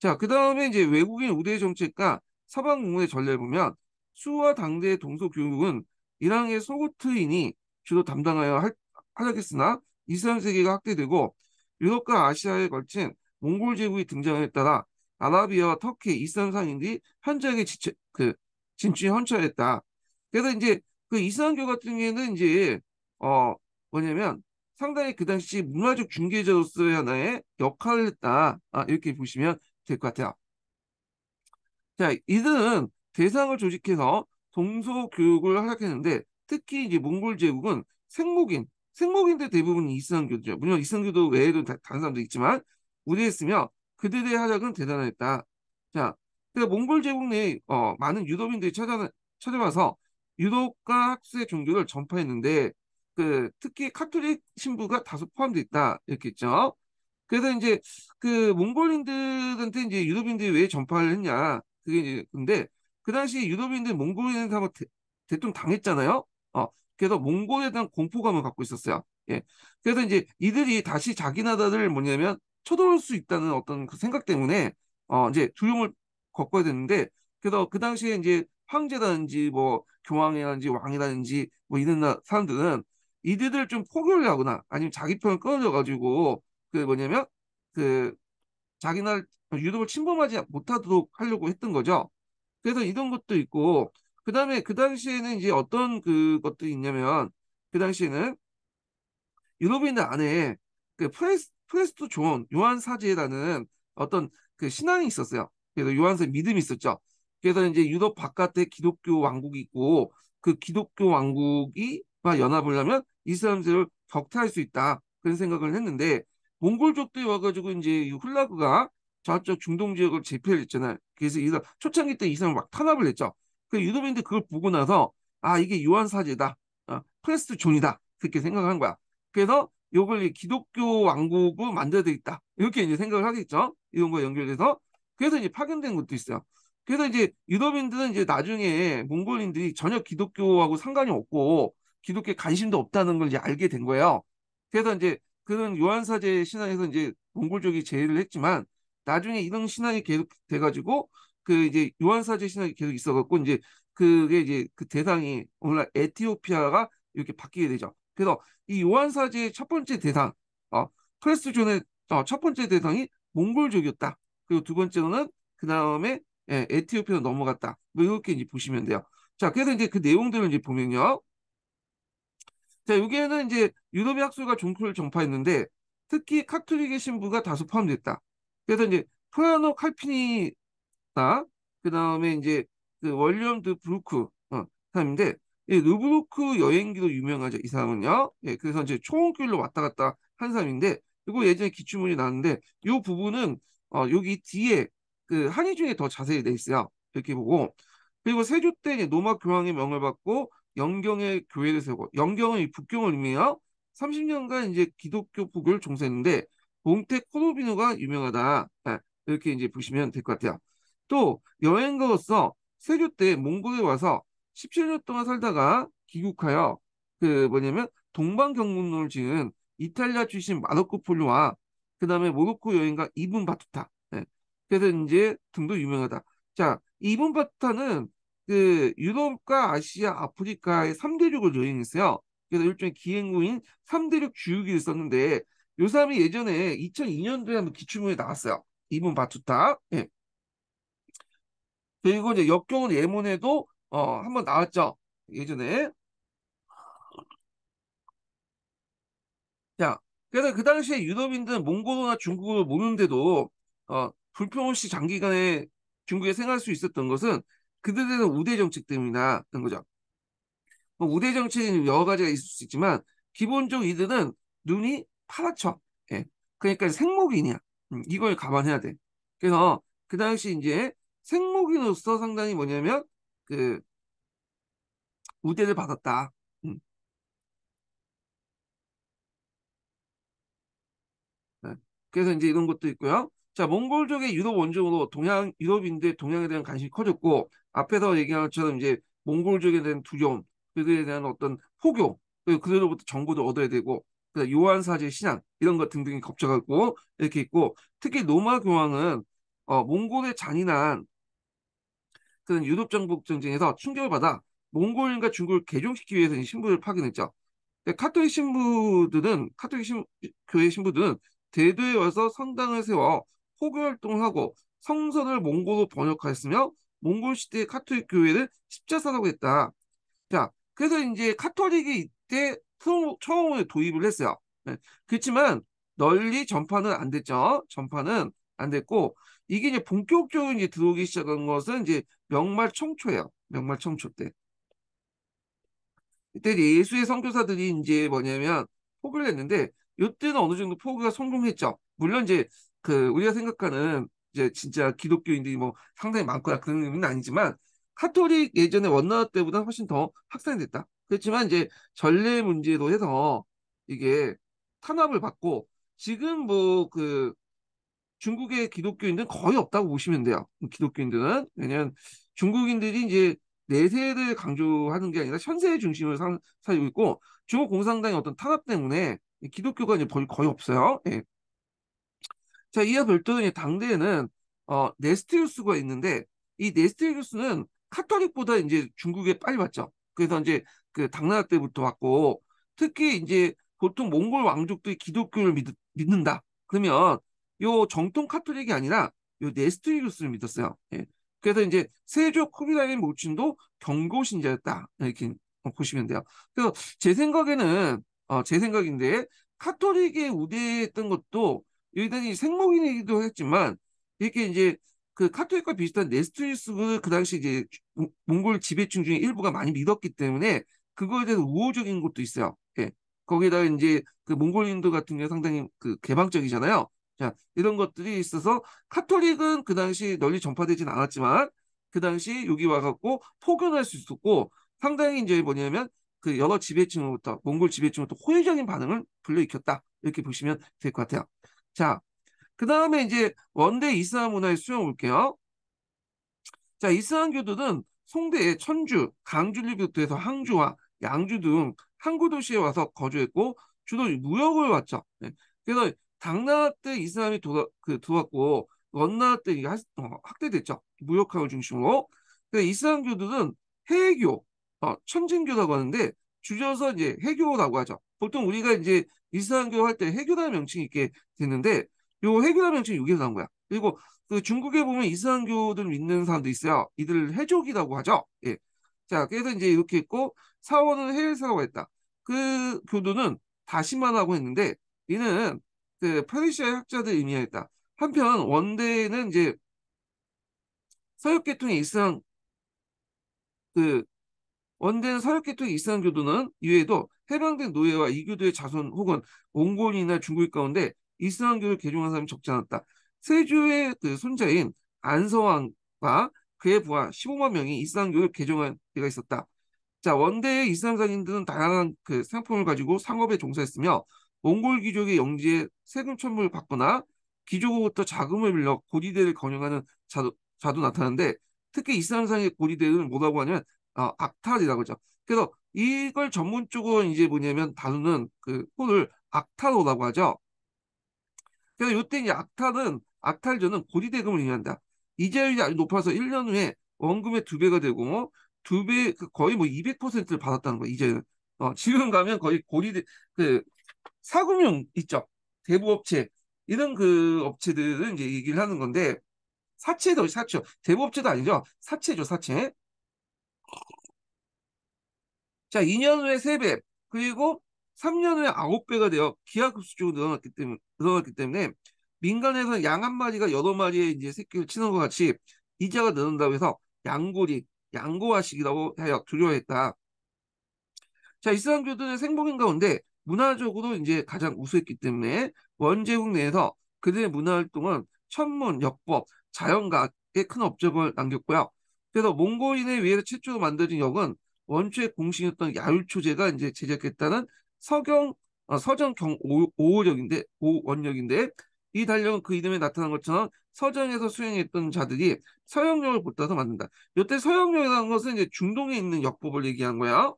자, 그 다음에 이제 외국인 우대 정책과 서방 공문의 전례를 보면 수와 당대의 동서 교육은 이랑의 소고트인이 주로 담당하여 할, 하락했으나 이슬람 세계가 확대되고 유럽과 아시아에 걸친 몽골 제국이 등장에 따라 아라비아와 터키 의 이슬람 상인들이 현장에 지체, 그진출이 헌철했다. 그래서 이제 그 이슬람교 같은 경우에는 이제 어 뭐냐면 상당히 그 당시 문화적 중개자로서의 하나의 역할을 했다. 아, 이렇게 보시면 될 것 같아요. 자, 이들은 대상을 조직해서 동서 교육을 하락했는데 특히 이제 몽골 제국은 생목인, 생목인들 대부분이 이슬람교죠. 물론 이슬람교도 외에도 다, 다른 사람도 있지만 우대했으며 그들의 활약은 대단했다. 자, 그 몽골 제국 내에 어, 많은 유도민들이 찾아, 찾아와서 유독과 학수의 종교를 전파했는데 그 특히 카톨릭 신부가 다수 포함되어 있다 이렇게 했죠. 그래서 이제 그 몽골인들한테 이제 유도민들이왜 전파를 했냐 그게 이제 근데 그 당시 유도민들 몽골인한테 한번 대, 대통 당했잖아요. 어 그래서 몽골에 대한 공포감을 갖고 있었어요. 예. 그래서 이제 이들이 다시 자기 나라를 뭐냐면 쳐들어올 수 있다는 어떤 그 생각 때문에 어 이제 두려움을 겪어야 되는데 그래서 그 당시에 이제 황제라든지 뭐 교황이라든지 왕이라든지 뭐 이런 사람들은 이들을 좀 포교를 하거나 아니면 자기 편을 끊어져 가지고 그 뭐냐면 그 자기 나라 유럽을 침범하지 못하도록 하려고 했던 거죠. 그래서 이런 것도 있고 그 다음에 그 당시에는 이제 어떤 그것도 있냐면 그 당시에는 유럽인 안에 그 프레스 프레스토 존 요한 사제라는 어떤 그 신앙이 있었어요. 그래서 요한서의 믿음이 있었죠. 그래서 이제 유럽 바깥에 기독교 왕국이 있고 그 기독교 왕국이 연합을 하면 이슬람세를 격퇴할 수 있다 그런 생각을 했는데 몽골족들이 와가지고 이제 훌라그가 저쪽 중동 지역을 제패를 했잖아요. 그래서 이사 초창기 때 이사람막 탄압을 했죠. 그 유럽인들 그걸 보고 나서 아 이게 요한 사제다, 아, 프레스토 존이다 그렇게 생각한 거야. 그래서 이걸 기독교 왕국을 만들어야 되 겠다 이렇게 이제 생각을 하겠죠. 이런 거 연결돼서. 그래서 이제 파견된 것도 있어요. 그래서 이제 유럽인들은 이제 나중에 몽골인들이 전혀 기독교하고 상관이 없고 기독교에 관심도 없다는 걸 이제 알게 된 거예요. 그래서 이제 그런 요한사제 신앙에서 이제 몽골족이 제의를 했지만 나중에 이런 신앙이 계속 돼가지고 그 이제 요한사제 신앙이 계속 있어갖고 이제 그게 이제 그 대상이 오늘날 에티오피아가 이렇게 바뀌게 되죠. 그래서 이 요한사지의 첫 번째 대상, 어, 크레스존의 어, 첫 번째 대상이 몽골족이었다. 그리고 두 번째로는 그 다음에 예, 에티오피아로 넘어갔다. 뭐 이렇게 이제 보시면 돼요. 자, 그래서 이제 그 내용들을 이제 보면요. 자, 여기에는 이제 유럽의 학술가 종크를 전파했는데 특히 카톨릭의 신부가 다수 포함됐다. 그래서 이제 프라노 칼피니다그 다음에 이제 그 월리엄 드 브루크 어, 사람인데 예, 르브루크 여행기도 유명하죠. 이 사람은요. 예, 그래서 이제 초원길로 왔다 갔다 한 사람인데, 그리고 예전에 기출문이 나왔는데, 이 부분은 어, 여기 뒤에 그 한의 중에 더 자세히 돼 있어요. 이렇게 보고, 그리고 세조 때 이제 노마 교황의 명을 받고 영경의 교회를 세우고, 영경은 북경을 의미해요. 30년간 이제 기독교 북을 종사했는데, 봉태 코노비노가 유명하다. 예, 이렇게 이제 보시면 될 것 같아요. 또 여행가로서 세조 때 몽골에 와서 17년 동안 살다가 귀국하여 그 뭐냐면 동방경문론을 지은 이탈리아 출신 마노코 폴리와그 다음에 모로코 여행가 이분 바투타 네. 그래서 이제 등도 유명하다 자 이분 바투타는 그 유럽과 아시아 아프리카의 3대륙을 여행했어요 그래서 일종의 기행군인 3대륙 주유기를 썼는데 요 사람이 예전에 2002년도에 한 번 기출문에 나왔어요 이분 바투타 네. 그리고 이제 역경은 예문에도 어, 한번 나왔죠. 예전에. 자, 그래서 그 당시에 유럽인들은 몽골어나 중국어를 모르는데도 어, 불평없이 장기간에 중국에 생활할 수 있었던 것은 그들에 대한 우대 정책 때문이다는 거죠. 뭐 우대 정책에는 여러 가지가 있을 수 있지만 기본적으로 이들은 눈이 파랗죠. 예. 그러니까 생목인이야. 음, 이걸 감안해야 돼. 그래서 그 당시 이제 생목인으로서 상당히 뭐냐면 그 우대를 받았다. 음. 네. 그래서 이제 이런 것도 있고요. 자, 몽골족의 유럽 원정으로 동양 유럽인들 동양에 대한 관심이 커졌고 앞에서 얘기한 것처럼 이제 몽골족에 대한 두려움, 그들에 대한 어떤 포교, 그들로부터 정보도 얻어야 되고 요한 사제 신앙 이런 것 등등이 겁쳐갖고 이렇게 있고 특히 로마 교황은 어, 몽골의 잔인한 그 유독 정복 전쟁에서 충격을 받아 몽골인과 중국을 개종시키기 위해서 신부를 파견했죠. 카톨릭 신부들은 카톨릭 신, 교회 신부들은 대도에 와서 성당을 세워 호교 활동하고 을 성서를 몽골로 번역하였으며 몽골 시대의 카톨릭 교회를 십자사라고 했다. 자, 그래서 이제 카톨릭이 이때 처음으로 도입을 했어요. 네. 그렇지만 널리 전파는 안 됐죠. 전파는 안 됐고 이게 이제 본격적으로 이제 들어오기 시작한 것은 이제 명말 청초예요 명말 청초 때. 이때 예수의 성교사들이 이제 뭐냐면 포기를 했는데 이때는 어느 정도 포기가 성공했죠. 물론 이제 그 우리가 생각하는 이제 진짜 기독교인들이 뭐 상당히 많거나 그런 의미는 아니지만 카톨릭 예전에 원나라 때보다 훨씬 더 확산됐다. 그렇지만 이제 전례 문제로 해서 이게 탄압을 받고 지금 뭐그 중국의 기독교인들은 거의 없다고 보시면 돼요. 기독교인들은 왜냐하면 중국인들이 이제 내세를 강조하는 게 아니라 현세의 중심을 사, 사고 있고 중국 공산당의 어떤 탄압 때문에 기독교가 이제 거의, 거의 없어요. 예. 자 이와 별도로 이제 당대에는 어, 네스티우스가 있는데 이 네스티우스는 카톨릭보다 이제 중국에 빨리 왔죠. 그래서 이제 그 당나라 때부터 왔고 특히 이제 보통 몽골 왕족들이 기독교를 믿, 는다 그러면 요 정통 카톨릭이 아니라 요네스트리우스를 믿었어요. 예. 그래서 이제 세조 코비라인 모친도 경고 신자였다 이렇게 보시면 돼요. 그래서 제 생각에는 어, 제 생각인데 카톨릭에 우대했던 것도 일단이 생목인이기도 했지만 이렇게 이제 그 카톨릭과 비슷한 네스트리우스를그 당시 이제 몽골 지배층 중에 일부가 많이 믿었기 때문에 그거에 대해서 우호적인 것도 있어요. 예. 거기다가 이제 그 몽골인도 같은 경우 상당히 그 개방적이잖아요. 자, 이런 것들이 있어서 카톨릭은 그 당시 널리 전파되진 않았지만 그 당시 여기 와갖고 포견할수 있었고 상당히 이제 뭐냐면 그 여러 지배층으로부터 몽골 지배층으로부터 호의적인 반응을 불러일으켰다 이렇게 보시면 될 것 같아요. 자, 그 다음에 이제 원대 이슬람 문화의 수용 볼게요 자, 이슬람교도는 송대의 천주, 강주리교도에서 항주와 양주 등 항구 도시에 와서 거주했고 주로 무역을 왔죠. 네. 그래서 당나라 때 이슬람이 돌아, 그, 들어왔고 원나라 때 이게 학, 어, 학대됐죠. 무역학을 중심으로. 근데 이슬람교들은 해교, 어, 천진교라고 하는데 줄여서 이제 해교라고 하죠. 보통 우리가 이제 이슬람교 할 때 해교라는 명칭이 있게 됐는데요 해교라는 명칭이 여기서 나온 거야. 그리고 그 중국에 보면 이슬람교를 믿는 사람도 있어요. 이들 해족이라고 하죠. 예. 자, 그래서 이제 이렇게 했고 사원은 해외사라고 했다. 그 교도는 다시마라고 했는데 이는 그 페르시아 학자들 의미했다. 한편 원대는 이제 서역 계통의 이슬람 그 원대는 서역 계통의 이슬람 교도는 이외에도 해방된 노예와 이교도의 자손 혹은 몽골이나 중국인 가운데 이슬람 교를 개종한 사람이 적지 않았다. 세조의 그 손자인 안서왕과 그의 부하 15만 명이 이슬람 교를 개종한 때가 있었다. 자 원대의 이슬람 상인들은 다양한 그 상품을 가지고 상업에 종사했으며 몽골 귀족의 영지에 세금 첨부를 받거나 귀족으로부터 자금을 빌려 고리대를 건용하는 자도, 자도 나타나는데 특히 이슬상의 고리대는 뭐라고 하냐면 아, 악탈이라고 하죠. 그래서 이걸 전문적으로 이제 뭐냐면 다루는 그호을 악탈로라고 하죠. 그래서 이때 이제 악탈은 악탈전은 고리대금을 의미한다. 이자율이 아주 높아서 1년 후에 원금의 두 배가 되고 두배 그 거의 뭐 200%를 받았다는 거예요. 이제 어, 지금 가면 거의 고리대 그 사금융 있죠. 대부업체 이런 그 업체들은 이제 얘기를 하는 건데 사채도 사채 대부업체도 아니죠. 사채죠 사채. 자 2년 후에 3배 그리고 3년 후에 9배가 되어 기하급수적으로 늘어났기 때문에 늘어났기 때문에 민간에서는 양 한 마리가 여러 마리의 이제 새끼를 치는 것 같이 이자가 늘는다고 해서 양고리 양고화식이라고 하여 두려워했다. 자 이슬람교도는 생복인 가운데 문화적으로 이제 가장 우수했기 때문에 원제국 내에서 그들의 문화활동은 천문, 역법, 자연과학에 큰 업적을 남겼고요. 그래서 몽골인에 의해서 최초로 만들어진 역은 원초의 공신이었던 야율초제가 이제 제작했다는 서경 어, 서정 경오호역인데 오원역인데 이 달력은 그 이름에 나타난 것처럼 서정에서 수행했던 자들이 서영역을붙어서 만든다. 이때 서영역이라는 것은 이제 중동에 있는 역법을 얘기한 거야.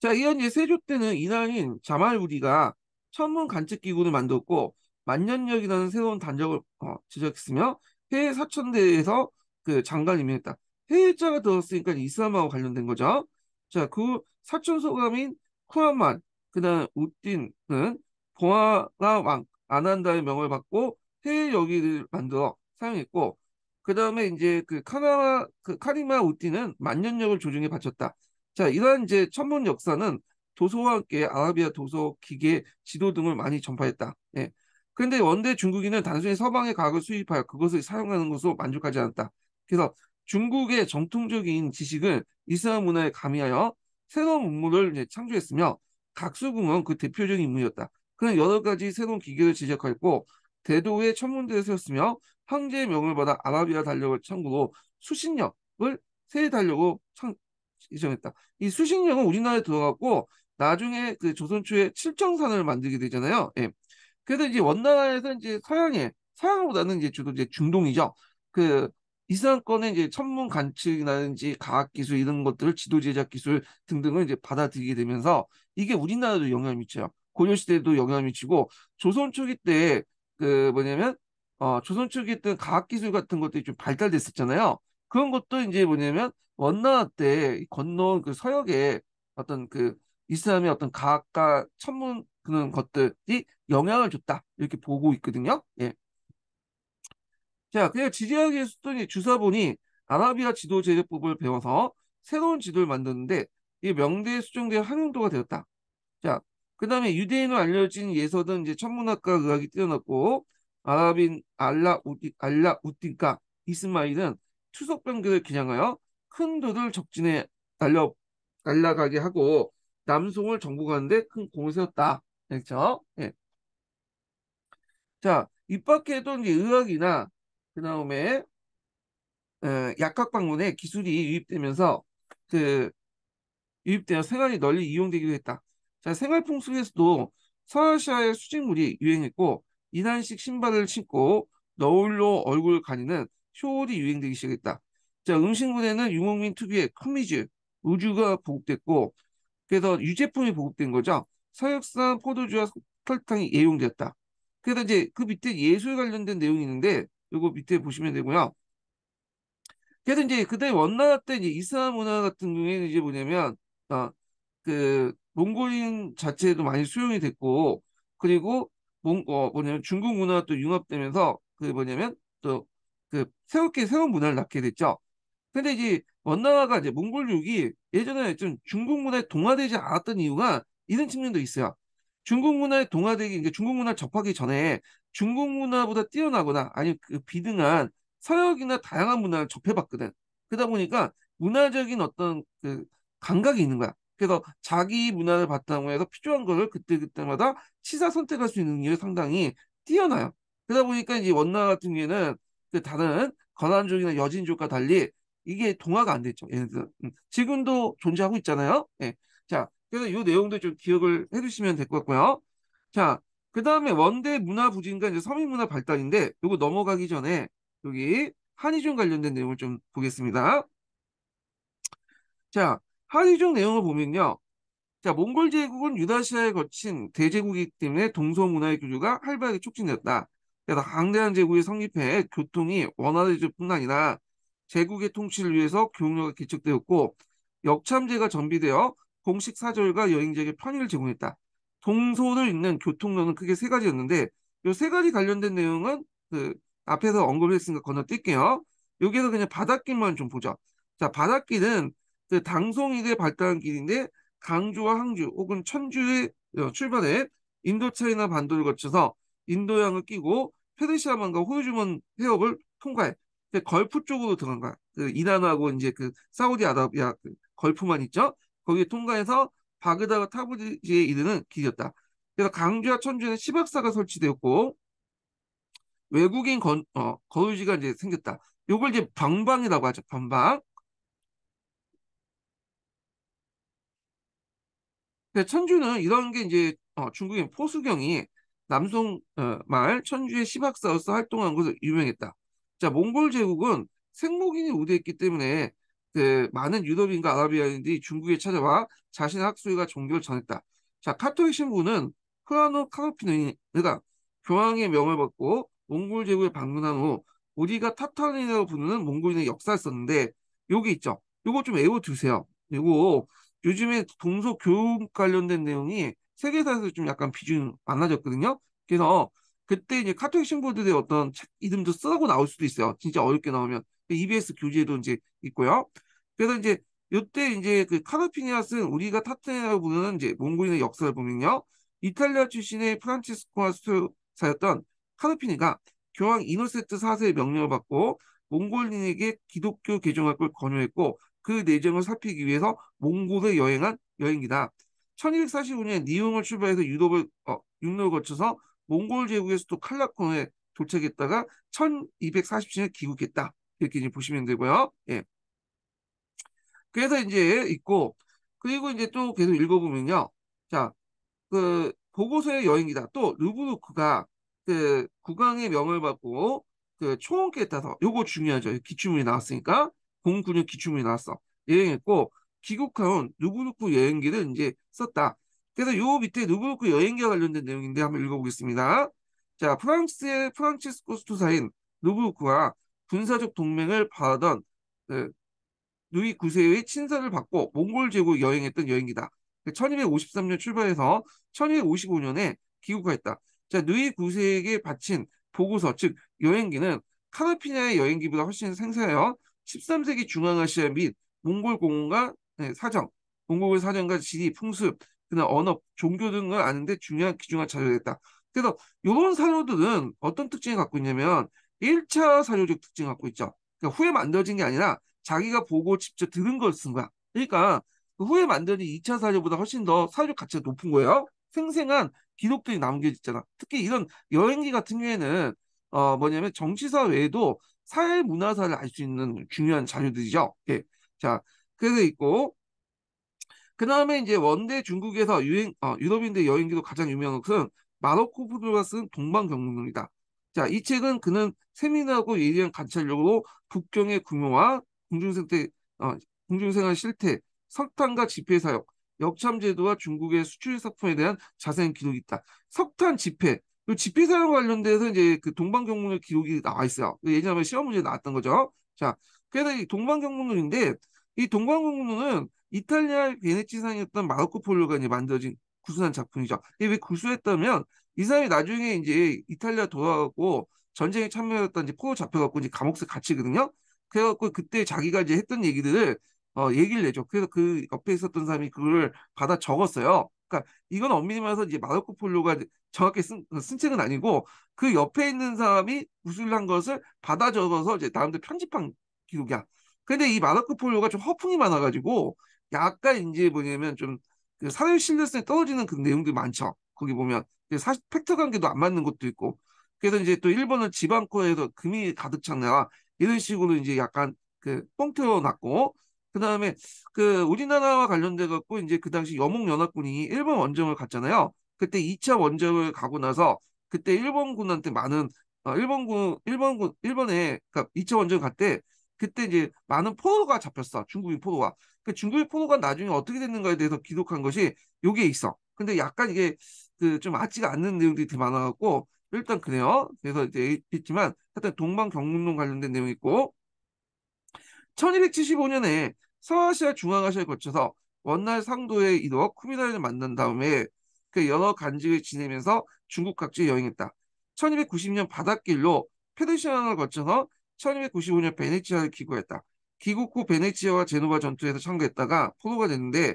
자, 이현재 세조 때는 이날인 자말우리가 천문 관측 기구를 만들었고 만년역이라는 새로운 단적을 어, 지적했으며 해외 사천대에서 그 장관을 임했다. 해외자가 들었으니까 이슬람하고 관련된 거죠. 자, 그 사천 소감인 쿠안만, 그다음 우딘은 봉화가 왕 아난다의 명을 받고 해외 여기를 만들어 사용했고 그 다음에 이제 그 카나와 그 카리마 우띠는 만년역을 조정에 바쳤다. 자, 이러한 이제 천문 역사는 도서와 함께 아라비아 도서, 기계, 지도 등을 많이 전파했다. 예. 그런데 원대 중국인은 단순히 서방의 과학을 수입하여 그것을 사용하는 것으로 만족하지 않았다. 그래서 중국의 정통적인 지식을 이슬람 문화에 가미하여 새로운 문물을 창조했으며 각수궁은 그 대표적인 인물이었다. 그는 여러 가지 새로운 기계를 제작하였고 대도의 천문대를 세웠으며 황제의 명을 받아 아라비아 달력을 참고로 수신력을 새 달력으로 창, 이정했다. 이 수신령은 우리나라에 들어갔고 나중에 그 조선초에 칠정산을 만들게 되잖아요. 예. 그래서 이제 원나라에서 이제 서양에 서양보다는 이제 주로 이제 중동이죠. 그 이슬람권의 이제 천문 관측이라든지 과학 기술 이런 것들을 지도 제작 기술 등등을 이제 받아들이게 되면서 이게 우리나라도 영향을 미쳐요. 고려 시대도 영향을 미치고 조선 초기 때 그 뭐냐면 어 조선 초기 때 과학 기술 같은 것들이 좀 발달됐었잖아요. 그런 것도 이제 뭐냐면 원나 때 건너온 그 서역에 어떤 그 이슬람의 어떤 과학과 천문 그런 것들이 영향을 줬다 이렇게 보고 있거든요. 예. 자, 그냥 지리학의 수도이 주사본이 아라비아 지도 제재법을 배워서 새로운 지도를 만드는데 이 명대에 수정된 활용도가 되었다. 자, 그 다음에 유대인으로 알려진 예서든 이제 천문학과 의학이 뛰어났고 아랍인 알라 우디, 알라 우딘가 이스마일은 추석 병기를 기냥하여 큰 돌을 적진에 날려 날라가게 하고 남송을 정복하는데 큰 공을 세웠다. 그렇죠? 예. 자, 입 밖에도 이제 의학이나 그 다음에 어, 약학 방문에 기술이 유입되면서 그 유입되어 생활이 널리 이용되기도 했다. 자, 생활 풍속에서도 서아시아의 수직물이 유행했고 이난식 신발을 신고 너울로 얼굴을 가리는 쇼홀이 유행되기 시작했다. 자, 음식물에는 유목민 특유의 크미즈, 우주가 보급됐고, 그래서 유제품이 보급된 거죠. 서역산 포도주와 설탕이 애용되었다 그래서 이제 그 밑에 예술 관련된 내용이 있는데, 요거 밑에 보시면 되고요. 그래서 이제 그때 원나라 때 이제 이슬람 문화 같은 경우에는 이제 뭐냐면, 아, 그, 몽골인 자체도 많이 수용이 됐고, 그리고 몽, 어, 뭐냐면 중국 문화와 또 융합되면서, 그 뭐냐면, 또, 그, 새롭게 새로운 문화를 낳게 됐죠. 근데 이제 원나라가 이제 몽골족이 예전에 좀 중국 문화에 동화되지 않았던 이유가 이런 측면도 있어요. 중국 문화에 동화되기, 그러 그러니까 중국 문화를 접하기 전에 중국 문화보다 뛰어나거나 아니면 그 비등한 서역이나 다양한 문화를 접해봤거든. 그러다 보니까 문화적인 어떤 그 감각이 있는 거야. 그래서 자기 문화를 봤다고 해서 필요한 거를 그때그때마다 치사 선택할 수 있는 능력이 상당히 뛰어나요. 그러다 보니까 이제 원나 라 같은 경우에는 그 다른 건안족이나 여진족과 달리 이게 동화가 안 됐죠. 음, 지금도 존재하고 있잖아요. 예. 자, 그래서 이 내용도 좀 기억을 해두시면 될 것 같고요. 자, 그 다음에 원대 문화 부진과 이제 서민 문화 발달인데 이거 넘어가기 전에 여기 한의종 관련된 내용을 좀 보겠습니다. 자, 한의종 내용을 보면요. 자, 몽골 제국은 유다시아에 거친 대제국이기 때문에 동서문화의 교류가 활발하게 촉진되었다. 그래서 강대한 제국이 성립해 교통이 원활해질 뿐 아니라 제국의 통치를 위해서 교육료가 개척되었고 역참제가 정비되어 공식 사절과 여행지에게 편의를 제공했다. 동서를 잇는 교통로는 크게 세 가지였는데 이 세 가지 관련된 내용은 그 앞에서 언급을 했으니까 건너뛸게요. 여기서 그냥 바닷길만 좀보죠 자, 바닷길은 그 당송이대 발달한 길인데 강주와 항주 혹은 천주의 어, 출발해 인도차이나 반도를 거쳐서 인도양을 끼고 페르시아만과 호주문 해협을 통과해 걸프 쪽으로 들어간 거야. 그 이란하고 이제 그 사우디아라비아 그 걸프만 있죠. 거기에 통과해서 바그다드 타부지에 이르는 길이었다. 그래서 강주와 천주에는 시박사가 설치되었고 외국인 건, 어, 거울지가 이제 생겼다. 요걸 이제 방방이라고 하죠. 방방. 천주는 이런 게 이제 어, 중국인 포수경이 남송말 어, 어, 천주의 시박사로서 활동한 것을 유명했다. 자, 몽골 제국은 생목인이 우대했기 때문에 그 많은 유럽인과 아라비아인들이 중국에 찾아와 자신의 학술과 종교를 전했다. 자, 카톨릭 신부는 플라노 카르피노가 교황의 명을 받고 몽골 제국에 방문한 후 우리가 타타르인이라고 부르는 몽골인의 역사를 썼는데 요게 있죠. 요거 좀 외워두세요. 그리고 요즘에 동서 교육 관련된 내용이 세계사에서 좀 약간 비중 이 많아졌거든요. 그래서 그때 이제 카톡 신고들의 어떤 책 이름도 쓰라고 나올 수도 있어요. 진짜 어렵게 나오면 그 EBS 교재도 이제 있고요. 그래서 이제 요때 이제 그 카르피니아스는 우리가 타테라고 트 부르는 이제 몽골인의 역사를 보면요. 이탈리아 출신의 프란치스코아 수사였던 카르피니가 교황 이노세트 4세의 명령을 받고 몽골인에게 기독교 개종할 걸 권유했고 그 내정을 살피기 위해서 몽골에 여행한 여행이다. 1245년 니옹을 출발해서 유럽을 어, 육로를 거쳐서 몽골 제국에서도 칼라콘에 도착했다가 1247년에 귀국했다. 이렇게 이제 보시면 되고요. 예. 그래서 이제 있고 그리고 이제 또 계속 읽어보면요. 자, 그 보고서의 여행이다. 또 르브루크가 그 국왕의 명을 받고 그 초원께 따서 요거 중요하죠. 기출문이 나왔으니까 09년 기출문이 나왔어. 여행했고 귀국한 르브루크 여행기를 이제 썼다. 그래서 요 밑에 누부르크 여행와 관련된 내용인데 한번 읽어보겠습니다. 자, 프랑스의 프랑치스코 수사인 누부르크와 군사적 동맹을 받던 그 네, 누이 구세의친선을 받고 몽골 제국 여행했던 여행기다. 1253년 출발해서 1255년에 귀국하였다. 자, 누이 구세에게 바친 보고서, 즉 여행기는 카나피냐의 여행기보다 훨씬 생사하여 13세기 중앙아시아 및 몽골 공원과 네, 사정, 몽골 사정과 지리, 풍습, 그냥 언어, 종교 등을 아는데 중요한 기준을 찾아야 다 그래서 이런 사료들은 어떤 특징을 갖고 있냐면 1차 사료적 특징을 갖고 있죠. 그러니까 후에 만들어진 게 아니라 자기가 보고 직접 들은 걸 쓴 거야. 그러니까 그 후에 만들어진 2차 사료보다 훨씬 더 사료적 가치가 높은 거예요. 생생한 기록들이 남겨있잖아. 특히 이런 여행기 같은 경우에는 어 뭐냐면 정치사 외에도 사회 문화사를 알 수 있는 중요한 자료들이죠. 예. 자, 그래서 있고 그 다음에 이제 원대 중국에서 유행, 어, 유럽인들 여행기도 가장 유명한 것은 마르코 포로가 쓴 동방경론이다. 자, 이 책은 그는 세밀하고 예리한 관찰력으로 북경의 구묘와 공중생태, 어, 공중생활 실태, 석탄과 지폐 사용, 역참 제도와 중국의 수출 상품에 대한 자세한 기록이 있다. 석탄 지폐, 지폐 사용 관련돼서 이제 그 동방경론의 기록이 나와 있어요. 그 예전에 시험 문제 나왔던 거죠. 자, 그래서 이 동방경론인데 이 동방경론은 이탈리아의 베네치상이었던 마르코 폴로가 이제 만들어진 구수한 작품이죠. 이게 왜 구수했다면 이 사람이 나중에 이제 이탈리아 돌아가고 전쟁에 참여했던 이제 포로 잡혀갖고 이제 감옥에 갇히거든요. 그래갖고 그때 자기가 이제 했던 얘기들을 어, 얘기를 내죠. 그래서 그 옆에 있었던 사람이 그걸 받아 적었어요. 그러니까 이건 엄밀히 말해서 이제 마르코 폴로가 정확히 쓴, 어, 쓴 책은 아니고 그 옆에 있는 사람이 구술한 것을 받아 적어서 이제 나름대로 편집한 기록이야. 근데 이 마르코 폴로가 좀 허풍이 많아가지고 약간 이제 뭐냐면 좀그 사회 신뢰성이 떨어지는 그 내용들이 많죠. 거기 보면 사실 팩트 관계도 안 맞는 것도 있고 그래서 이제 또 일본은 지방권에서 금이 가득 찬나 이런 식으로 이제 약간 그 뻥튀어났고 그 다음에 그 우리나라와 관련돼 갖고 이제 그 당시 여몽연합군이 일본 원정을 갔잖아요. 그때 2차 원정을 가고 나서 그때 일본군한테 많은 어, 일본군 일본군 일본에 그러니까 2차 원정 갈때 그때 이제 많은 포로가 잡혔어. 중국인 포로가. 그 그러니까 중국인 포로가 나중에 어떻게 됐는가에 대해서 기록한 것이 요게 있어. 근데 약간 이게 그좀맞지가 않는 내용들이 되게 많아갖고 일단 그래요. 그래서 이제 있지만 하여튼 동방 경륜론 관련된 내용이 있고 1275년에 서아시아 중앙아시아에 거쳐서 원날 상도에 이르러 쿠미나를 만난 다음에 그 여러 간직을 지내면서 중국 각지에 여행했다. 1290년 바닷길로 페르시아를 거쳐서 1295년 베네치아를 기구했다. 귀국 후 베네치아와 제노바 전투에서 참가했다가 포로가 됐는데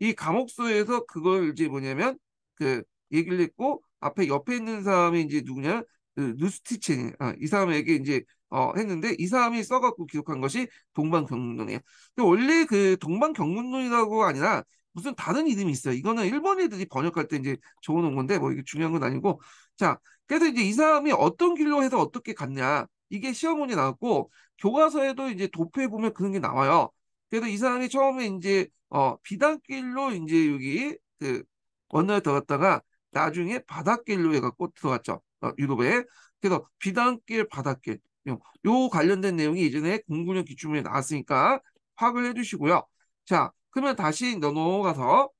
이 감옥소에서 그걸 이제 뭐냐면 그 얘기를 했고 앞에 옆에 있는 사람이 이제 누구냐 루스티첸이 그 아, 어, 이 사람에게 이제 어, 했는데 이 사람이 써갖고 기록한 것이 동방경문론이에요. 근데 원래 그 동방경문론이라고 아니라 무슨 다른 이름이 있어요. 이거는 일본 애들이 번역할 때 이제 적어놓은 건데 뭐 이게 중요한 건 아니고 자 그래서 이제 이 사람이 어떤 길로 해서 어떻게 갔냐 이게 시험문이 나왔고 교과서에도 이제 도표에 보면 그런 게 나와요. 그래서 이 사람이 처음에 이제 어 비단길로 이제 여기 그 원나에 들어갔다가 나중에 바닷길로 해갖고 들어갔죠. 어, 유럽에. 그래서 비단길, 바닷길 요, 요 관련된 내용이 예전에 공군년 기출문에 나왔으니까 확을 해주시고요. 자, 그러면 다시 넘어가서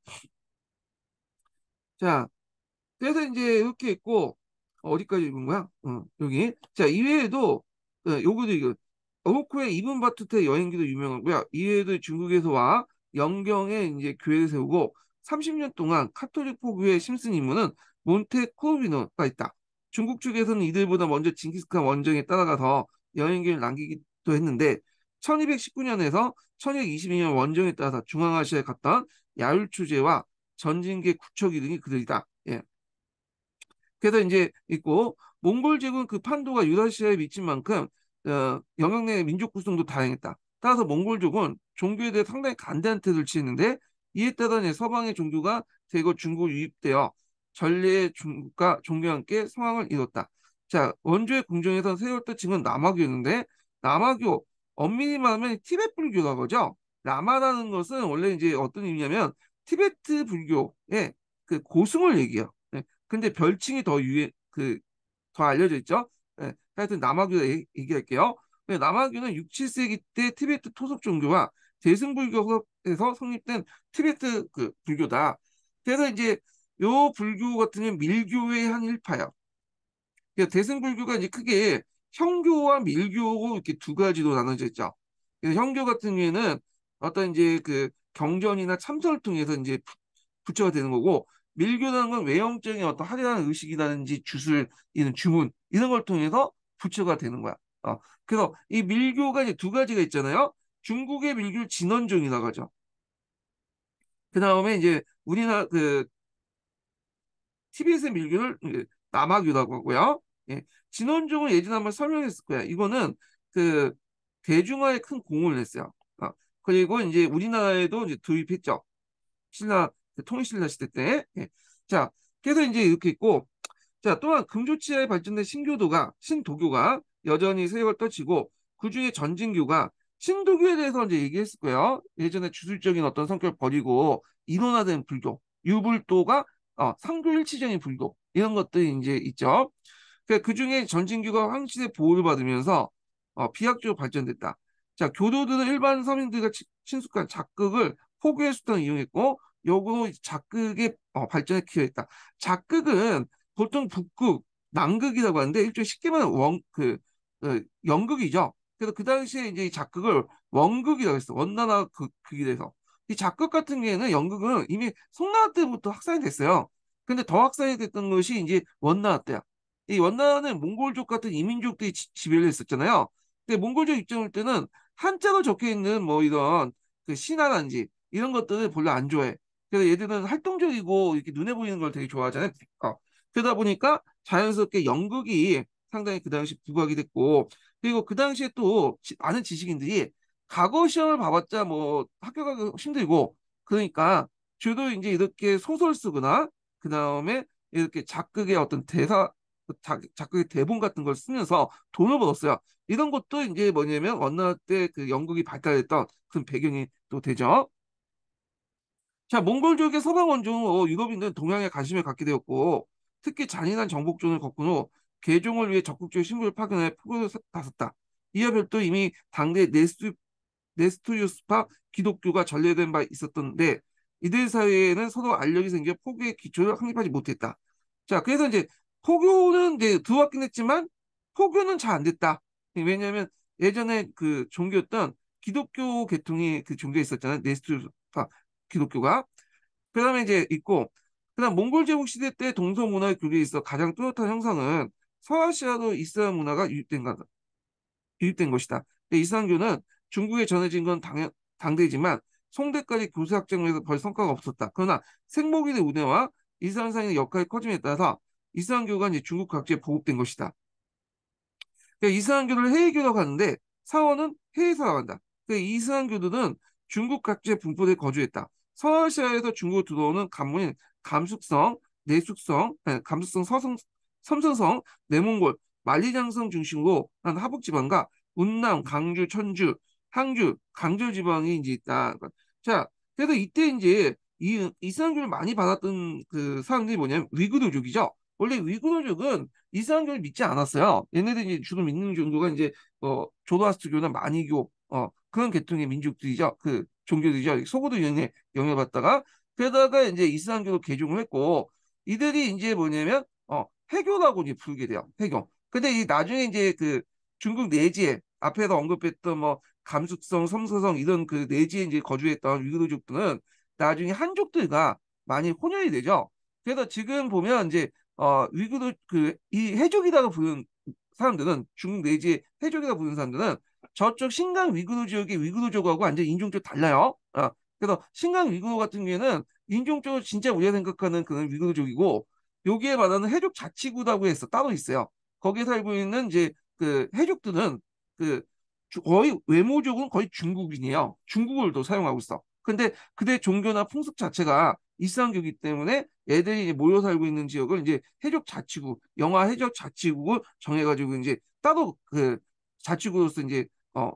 자, 그래서 이제 이렇게 있고 어디까지 입은 거야? 어, 여기. 자, 이외에도, 어, 요거도 이거. 어호코의 이븐 바투테 여행기도 유명하고요. 이외에도 중국에서와 영경에 이제 교회를 세우고 30년 동안 카톨릭 포교의 심슨 임무는 몬테코비노가 있다. 중국 측에서는 이들보다 먼저 징기스칸 원정에 따라가서 여행기를 남기기도 했는데 1219년에서 1222년 원정에 따라서 중앙아시아에 갔던 야율추제와 전진계 구척이 등이 그들이다. 그래서 이제 있고 몽골 제국은 그 판도가 유라시아에 미친 만큼 어, 영역 내 민족 구성도 다양했다. 따라서 몽골족은 종교에 대해 상당히 간대한 태도를 취했는데 이에 따라 서방의 종교가 대거 중국 유입되어 전례의 중국과 종교와 함께 성황을 이뤘다. 자 원조의 궁정에선 세월대칭은 남아교였는데 남아교 엄밀히 말하면 티베트 불교라고 죠 라마라는 것은 원래 이제 어떤 의미냐면 티베트 불교의 그 고승을 얘기해요. 근데 별칭이 더 유해 그더 알려져 있죠. 네, 하여튼 남아교다 얘기할게요. 네, 예, 남아교는 6, 7세기 때 티베트 토속 종교와 대승불교에서 성립된 티베트 그 불교다. 그래서 이제 요 불교 같은 경우 밀교의 한 일파야. 그러니까 대승불교가 이제 크게 형교와 밀교고 이렇게 두 가지로 나눠져 있죠. 그래서 형교 같은 경우에는 어떤 이제 그 경전이나 참선을 통해서 이제 부처가 되는 거고 밀교라는 건 외형적인 어떤 확연한 의식이라든지 주술, 이런 주문, 이런 걸 통해서 부처가 되는 거야. 어. 그래서 이 밀교가 이제 두 가지가 있잖아요. 중국의 밀교 진원종이라고 하죠. 그 다음에 이제 우리나라 그 티베트의 밀교를 그 남아교라고 하고요. 예. 진원종은 예전에 한번 설명했을 거야. 이거는 그 대중화에 큰공을 했어요. 어. 그리고 이제 우리나라에도 이제 도입했죠. 신라 네, 통일신라 시대 때. 예. 자, 그래서 이제 이렇게 있고, 자, 또한 금조치하에 발전된 신교도가, 신도교가 여전히 세력을 떠치고그 중에 전진교가 신도교에 대해서 이제 얘기했을 거예요. 예전에 주술적인 어떤 성격을 버리고, 이론화된 불교, 유불도가 어, 상교 일치적인 불교, 이런 것들이 이제 있죠. 그러니까 그 중에 전진교가 황신의 보호를 받으면서 어, 비약적으로 발전됐다. 자, 교도들은 일반 서민들과 친숙한 작극을 포교의 수단을 이용했고 요거 작극의 어, 발전에 기여했다. 작극은 보통 북극, 남극이라고 하는데 일종의 쉽게 말하면 원, 그, 그 연극이죠. 그래서 그 당시에 이제 이 작극을 원극이라고 했어. 원나라 극이 돼서. 이 작극 같은 경우에는 연극은 이미 송나라 때부터 확산이 됐어요. 근데 더 확산이 됐던 것이 이제 원나라 때야. 이 원나라는 몽골족 같은 이민족들이 지, 지배를 했었잖아요. 근데 몽골족 입장일 때는 한자로 적혀 있는 뭐 이런 그 신화란지 이런 것들을 별로 안 좋아해. 그래서 얘들은 활동적이고 이렇게 눈에 보이는 걸 되게 좋아하잖아요. 어. 그러다 보니까 자연스럽게 연극이 상당히 그 당시 부각이 됐고 그리고 그 당시에 또 많은 지식인들이 과거 시험을 봐봤자 뭐 학교 가기 힘들고 그러니까 주로 이제 이렇게 소설 쓰거나 그 다음에 이렇게 작극의 어떤 대사 작, 작극의 대본 같은 걸 쓰면서 돈을 벌었어요. 이런 것도 이제 뭐냐면 원나 때그 영국이 발달했던 그런 배경이 또 되죠. 자, 몽골족의 서방 원조 어, 유럽인들은 동양에 관심을 갖게 되었고 특히 잔인한 정복전을 걷고 후 개종을 위해 적극적인 신부를 파견해 포교를 나섰다. 이와 별도 이미 당대 네스투, 네스투유스파 기독교가 전례된바 있었던데 이들 사이에는 서로 알력이 생겨 포교의 기초를 확립하지 못했다. 자, 그래서 이제 포교는 이제 들어왔긴 했지만 포교는 잘 안 됐다. 왜냐하면 예전에 그 종교였던 기독교 계통이 그 종교에 있었잖아요. 네스유스파 기독교가. 그 다음에 이제 있고, 그 다음 몽골 제국 시대 때 동서 문화의 교류에 있어 가장 뚜렷한 형상은 서아시아도 이슬람 문화가 유입된, 것, 유입된 것이다. 이슬람교는 중국에 전해진 건 당연, 당대지만 송대까지 교수학 정에서 별 성과가 없었다. 그러나 생목인의 우대와 이슬람상인의 역할이 커짐에 따라서 이슬람교가 이제 중국 각지에 보급된 것이다. 그러니까 이슬람교를 해외교라고 하는데 사원은 해외에서 나간다. 그러니까 이슬람교도는 중국 각지에 분포돼 거주했다. 서울시에서 중국으로 들어오는 간문인 감숙성, 내숙성, 예, 감숙성, 서성, 섬성성, 내몽골, 만리장성 중심으로 한 하북 지방과 운남, 강주, 천주, 항주, 강주 지방이 이제 있다. 자, 그래서 이때 이제 이이슬교를 많이 받았던 그 사람들이 뭐냐면 위구르족이죠. 원래 위구르족은 이슬교를 믿지 않았어요. 얘네들이 이제 주로 믿는 종교가 이제 어 뭐 조도아스트교나 마니교 어 그런 계통의 민족들이죠. 그 종교들이죠. 속구도 영향, 영향을 받다가 그러다가 이제 이슬람교도 개종을 했고 이들이 이제 뭐냐면 어 해교라고 이제 부르게 돼요. 해교. 근데 이 나중에 이제 그 중국 내지에 앞에서 언급했던 뭐 감숙성, 섬서성 이런 그 내지에 이제 거주했던 위구르족들은 나중에 한족들과 많이 혼혈이 되죠. 그래서 지금 보면 이제 어 위구르 그 이 해족이라고 부르는 사람들은 중국 내지 해족이라고 부르는 사람들은 저쪽 신강 위구르 지역의 위구르 족하고 완전 인종적으로 달라요. 아, 그래서 신강 위구르 같은 경우에는 인종적으로 진짜 우리가 생각하는 그런 위구르 족이고 여기에 말하는 해족 자치구라고 해서 따로 있어요. 거기에 살고 있는 이제 그 해족들은 그 거의 외모적으로 거의 중국인이에요. 중국어를 또 사용하고 있어. 근데 그들의 종교나 풍습 자체가 이슬람교기 때문에 애들이 모여 살고 있는 지역을 이제 해적 자치구, 영화 해적 자치구를 정해가지고 이제 따로 그 자치구로서 이제 어,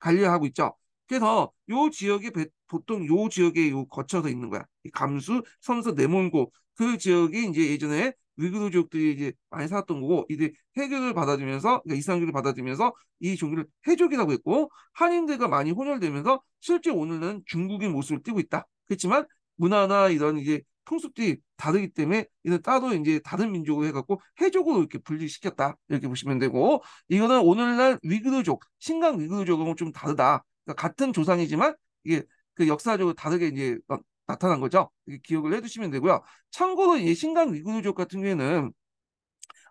관리하고 있죠. 그래서 요 지역에 보통 요 지역에 요 거쳐서 있는 거야. 이 감수, 선서내몽고그 지역이 이제 예전에 위구르 지역들이 이제 많이 살았던 거고 이제 해교를 받아들면서 그러니까 이상람교를 받아들면서 이 종교를 해족이라고 했고 한인들과 많이 혼혈되면서 실제 오늘은 중국인 모습을 띄고 있다. 그렇지만 문화나 이런 이제 풍습들이 다르기 때문에 이는 따로 이제 다른 민족으로 해갖고 해족으로 이렇게 분리시켰다 이렇게 보시면 되고 이거는 오늘날 위그르족 신강 위그르족하고 좀 다르다 그러니까 같은 조상이지만 이게 그 역사적으로 다르게 이제 나타난 거죠 기억을 해두시면 되고요 참고로 이 신강 위그르족 같은 경우에는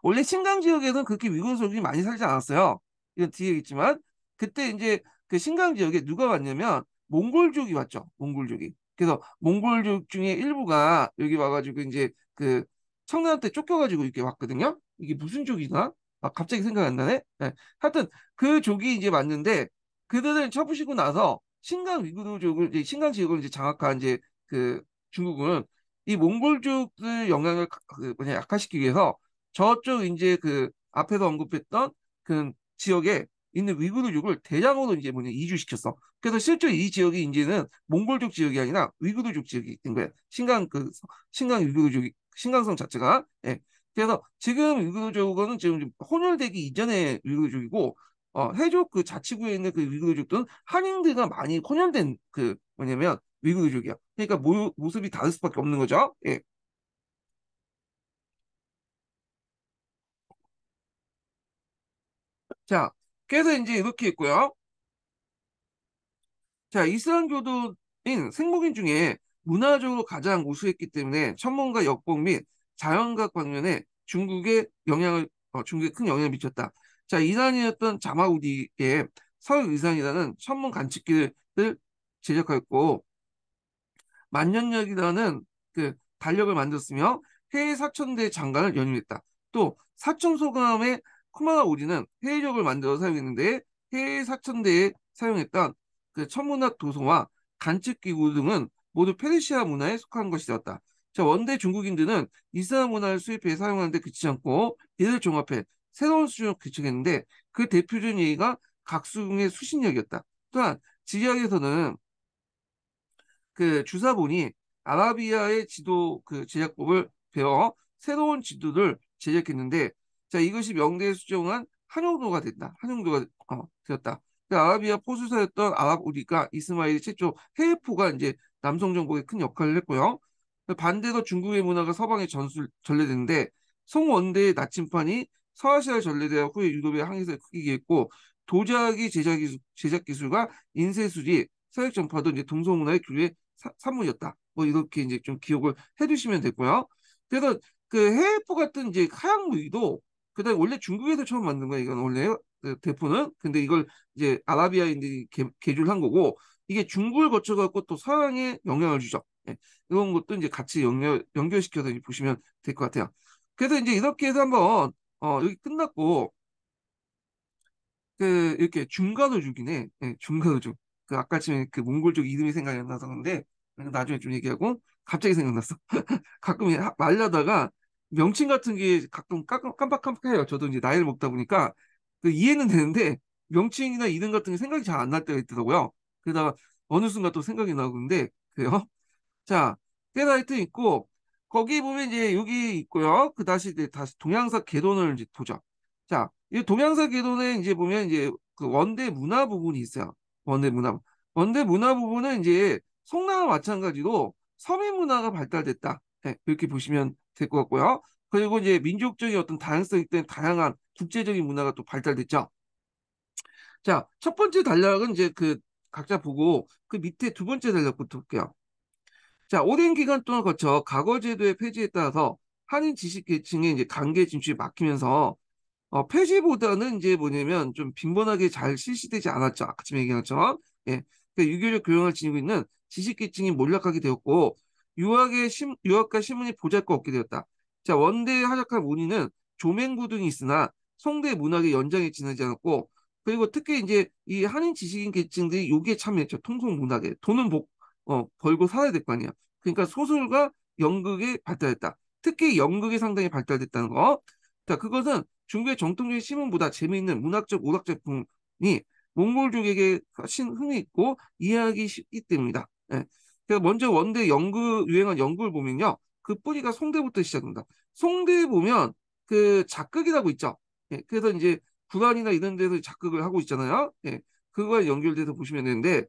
원래 신강 지역에는 그렇게 위그르족이 많이 살지 않았어요 이건 뒤에 있지만 그때 이제 그 신강 지역에 누가 왔냐면 몽골족이 왔죠 몽골족이 그래서 몽골족 중에 일부가 여기 와가지고 이제 그 청나한테 쫓겨가지고 이렇게 왔거든요. 이게 무슨 족이나? 아, 갑자기 생각 안 나네? 네. 하여튼 그 족이 이제 맞는데 그들을 쳐부시고 나서 신강 위구르족을 이제 신강 지역을 이제 장악한 이제 그 중국은 이 몽골족의 영향을 그 뭐냐 약화시키기 위해서 저쪽 이제 그 앞에서 언급했던 그 지역에 있는 위구르족을 대량으로 이제 뭐냐 이주시켰어. 그래서 실제 이 지역이 이제는 몽골족 지역이 아니라 위구르족 지역이 된 거예요. 신강 그 신강 위구르족 신강성 자체가 예. 그래서 지금 위구르족은 지금 혼혈되기 이전의 위구르족이고 어, 해족 그 자치구에 있는 그 위구르족들은 한인들과 많이 혼혈된그 뭐냐면 위구르족이야. 그러니까 모, 모습이 다를 수밖에 없는 거죠. 예. 자, 그래서 이제 이렇게 있고요. 자, 이슬람교도인 생목인 중에 문화적으로 가장 우수했기 때문에 천문과 역공및자연과관련면에중국에 영향을 어, 중국에 큰 영향을 미쳤다. 자, 이란이었던 자마우디의 서유의산이라는 천문 관측기를 제작하였고 만년역이라는그 달력을 만들었으며 해외 사천대 장관을 연임했다. 또 사천소감의 쿠마우디는 해외력을 만들어 사용했는데 해외 사천대에 사용했던 그 천문학 도서와 관측 기구 등은 모두 페르시아 문화에 속한 것이었다. 되 자, 원대 중국인들은 이슬람 문화를 수입해 사용하는데 그치지 않고 이를 종합해 새로운 수준을 개척했는데그 대표적인 예의가 각수궁의 수신력이었다. 또한 지리학에서는 그 주사본이 아라비아의 지도 그 제작법을 배워 새로운 지도를 제작했는데 자 이것이 명대에 수정한 한용도가 됐다. 한용도가 어, 되었다. 그 아라비아 포수사였던 아랍 우리가 이스마일이 최초 해외포가 이제 남성 정복에 큰 역할을 했고요. 반대로 중국의 문화가 서방에 전술, 전래되는데 송원대의 나침판이 서아시아에 전래대어 후에 유럽의 항해사에 크게 기했고 도자기 제작 기술, 제작 기술과 인쇄술이 서역 전파도 이제 동서 문화의 교류의 산물이었다. 뭐 이렇게 이제 좀 기억을 해두시면 되고요. 그래서 그 해외포 같은 이제 하양 무기도 그다음 원래 중국에서 처음 만든 거예요. 이건 원래 그 대포는 근데 이걸 이제 아라비아인들이 개, 조를한 거고 이게 중국을 거쳐갖고 또 서양에 영향을 주죠. 예, 이런 것도 이제 같이 연결 연결시켜서 보시면 될 것 같아요. 그래서 이제 이렇게 해서 한번 어, 여기 끝났고 그 이렇게 중간어죽기네 예, 중간어죽. 그 아까 전에 그 몽골 족 이름이 생각이 안 나서 그런데 나중에 좀 얘기하고 갑자기 생각났어. 가끔 말려다가 명칭 같은 게 가끔 깜빡깜빡해요. 저도 이제 나이를 먹다 보니까 그 이해는 되는데 명칭이나 이름 같은 게 생각이 잘 안 날 때가 있더라고요. 그러다가 어느 순간 또 생각이 나고 근데 그래요. 자, 테라이트 있고 거기 보면 이제 여기 있고요. 그 다시 이제 다시 동양사 개론을 이제 보죠. 자, 이 동양사 개론에 이제 보면 이제 그 원대 문화 부분이 있어요. 원대 문화. 원대 문화 부분은 이제 송나와 마찬가지로 서민 문화가 발달됐다. 네, 이렇게 보시면 될 것 같고요. 그리고 이제 민족적인 어떤 다양성이 있던 다양한 국제적인 문화가 또 발달됐죠. 자, 첫 번째 단락은 이제 그 각자 보고 그 밑에 두 번째 단락부터 볼게요. 자, 오랜 기간 동안 거쳐 과거 제도의 폐지에 따라서 한인 지식 계층의 이제 관계 진출이 막히면서 어, 폐지보다는 이제 뭐냐면 좀 빈번하게 잘 실시되지 않았죠. 아까 쯤 얘기한 것처럼. 예. 그러니까 유교적 교양을 지니고 있는 지식 계층이 몰락하게 되었고 유학의 심, 유학과 신문이 보잘것없게 되었다. 자, 원대에 하작한문인은 조맹구 등이 있으나 성대 문학의 연장에 지나지 않았고 그리고 특히 이제 이 한인 지식인 계층들이 여기에 참여했죠. 통속 문학에 돈은 복, 어, 벌고 살아야 될 거 아니야. 그러니까 소설과 연극에 발달했다. 특히 연극이 상당히 발달됐다는 거. 자, 그것은 중국의 정통적인 신문보다 재미있는 문학적 오락 작품이 몽골족에게 훨씬 흥이 있고 이해하기 쉽기 때문이다. 예. 그래서 먼저 원대 연극 유행한 연극을 보면요. 그 뿌리가 송대부터 시작된다송대 보면 그 작극이라고 있죠. 예, 그래서 이제 불안이나 이런 데서 작극을 하고 있잖아요. 예, 그거와 연결돼서 보시면 되는데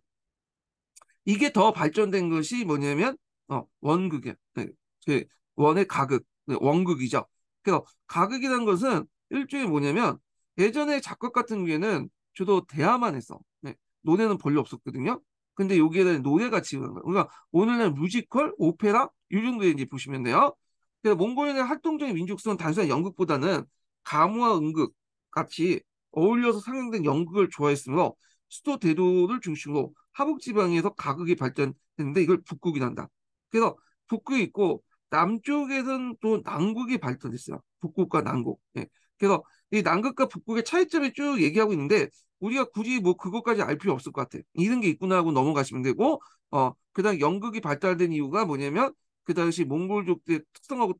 이게 더 발전된 것이 뭐냐면 어, 원극이에요. 예, 그 원의 가극, 네, 원극이죠. 그래서 가극이라는 것은 일종의 뭐냐면 예전에 작극 같은 경우에는 주로 대화만 했어. 네, 노래는 별로 없었거든요. 근데 여기에는 노래가 지원한 거예 그러니까 오늘날 뮤지컬, 오페라, 이 정도 이제 보시면 돼요. 그래서 몽골인의 활동적인 민족성은 단순한 연극보다는 가무와 응극 같이 어울려서 상영된 연극을 좋아했으므로 수도 대도를 중심으로 하북 지방에서 가극이 발전했는데 이걸 북극이라 한다. 그래서 북극이 있고 남쪽에서는 또 남극이 발전했어요. 북극과 남극. 예. 그래서 이 남극과 북극의 차이점을 쭉 얘기하고 있는데 우리가 굳이 뭐 그것까지 알 필요 없을 것 같아. 이런 게 있구나 하고 넘어가시면 되고 어 그다음 연극이 발달된 이유가 뭐냐면 그 당시 몽골족들의 특성하고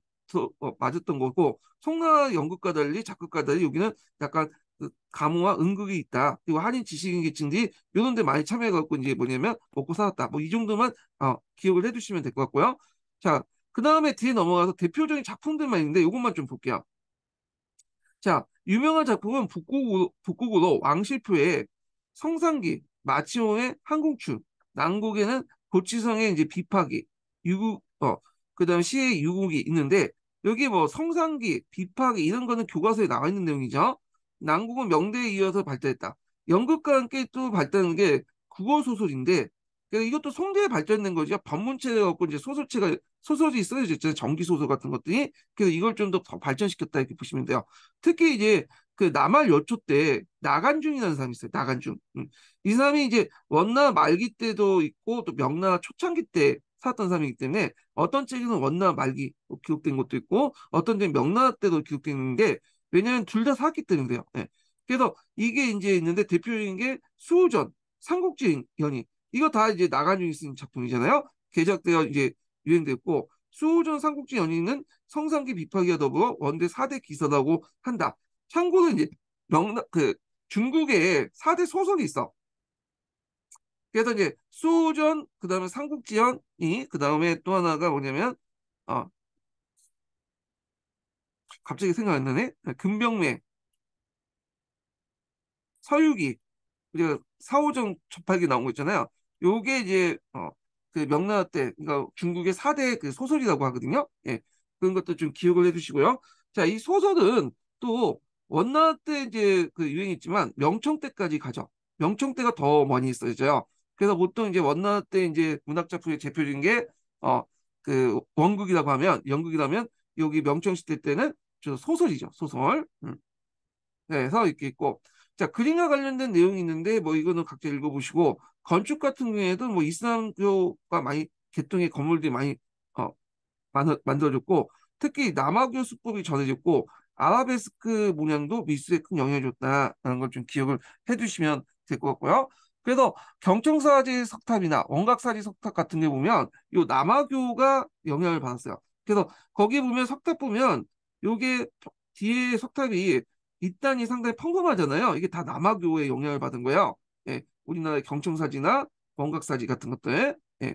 어, 맞았던 거고 송나 연극과 달리 작극과 달리 여기는 약간 그 가무와 은극이 있다. 그리고 한인 지식인 계층들이 이런 데 많이 참여해갖고 이제 뭐냐면 먹고 살았다. 뭐 이 정도만 어, 기억을 해두시면 될 것 같고요. 자, 그 다음에 뒤에 넘어가서 대표적인 작품들만 있는데 이것만 좀 볼게요. 자, 유명한 작품은 북극으로, 북극으로 왕실표의 성상기, 마치오의 항공추, 난국에는 고치성의 이제 비파기, 유국, 어, 그 다음에 시의 유국이 있는데 여기 뭐 성상기, 비파기 이런 거는 교과서에 나와 있는 내용이죠. 난국은 명대에 이어서 발달했다. 연극과 함께 또 발달하는 게 국어 소설인데 그러니까 이것도 성대에 발전된 거죠. 법문체가 없고 이제 소설체가 소설이 있어야잖 전기 소설 같은 것들이 그래서 이걸 좀 더 발전시켰다 이렇게 보시면 돼요. 특히 이제 그 남할 여초 때 나간중이라는 사람이 있어요. 나간중. 음. 이 사람이 이제 원나 말기 때도 있고 또 명나 초창기 때 살았던 사람이기 때문에 어떤 책에는 원나 말기 기록된 것도 있고 어떤 데 명나 때도 기록되는데 왜냐하면 둘다 살았기 때문에 요 네. 예. 그래서 이게 이제 있는데 대표적인 게 수호전, 삼국지 연이 이거 다 이제 나간중이 쓴 작품이잖아요. 개작되어 이제 유행됐고 수호전 삼국지 연인는 성상기 비파기와 더불어 원대 4대 기사라고 한다. 참고로 이제 명나 그 중국에 4대 소설이 있어. 그래서 이제 수호전, 그 다음에 삼국지연이, 그 다음에 또 하나가 뭐냐면, 어, 갑자기 생각 안 나네? 네, 금병맹, 서유기, 우리가 사오정 접하기 나온 거 있잖아요. 요게 이제, 어, 그 명나라 때, 그러니까 중국의 사대그 소설이라고 하거든요. 예. 그런 것도 좀 기억을 해주시고요. 자, 이 소설은 또 원나라 때 이제 그 유행했지만 명청 때까지 가죠. 명청 때가 더 많이 있어요 그래서 보통 이제 원나 때 이제 문학 작품의 대표적인 게 어 그 원국이라고 하면 영국이라면 여기 명청시대 때는 주로 소설이죠 소설. 음. 그래서 네, 이렇게 있고 자 그림과 관련된 내용이 있는데 뭐 이거는 각자 읽어보시고 건축 같은 경우에도 뭐 이슬람교가 많이 개통의 건물들이 많이 어 만들, 만들어졌고 특히 남아교 수법이 전해졌고 아라베스크 문양도 미술에 큰 영향을 줬다라는 걸 좀 기억을 해주시면 될 것 같고요. 그래서 경청사지 석탑이나 원각사지 석탑 같은 게 보면 이 남아교가 영향을 받았어요. 그래서 거기 보면 석탑 보면 요게 뒤에 석탑이 이단이 상당히 평범하잖아요. 이게 다 남아교의 영향을 받은 거예요. 예, 우리나라의 경청사지나 원각사지 같은 것들. 예.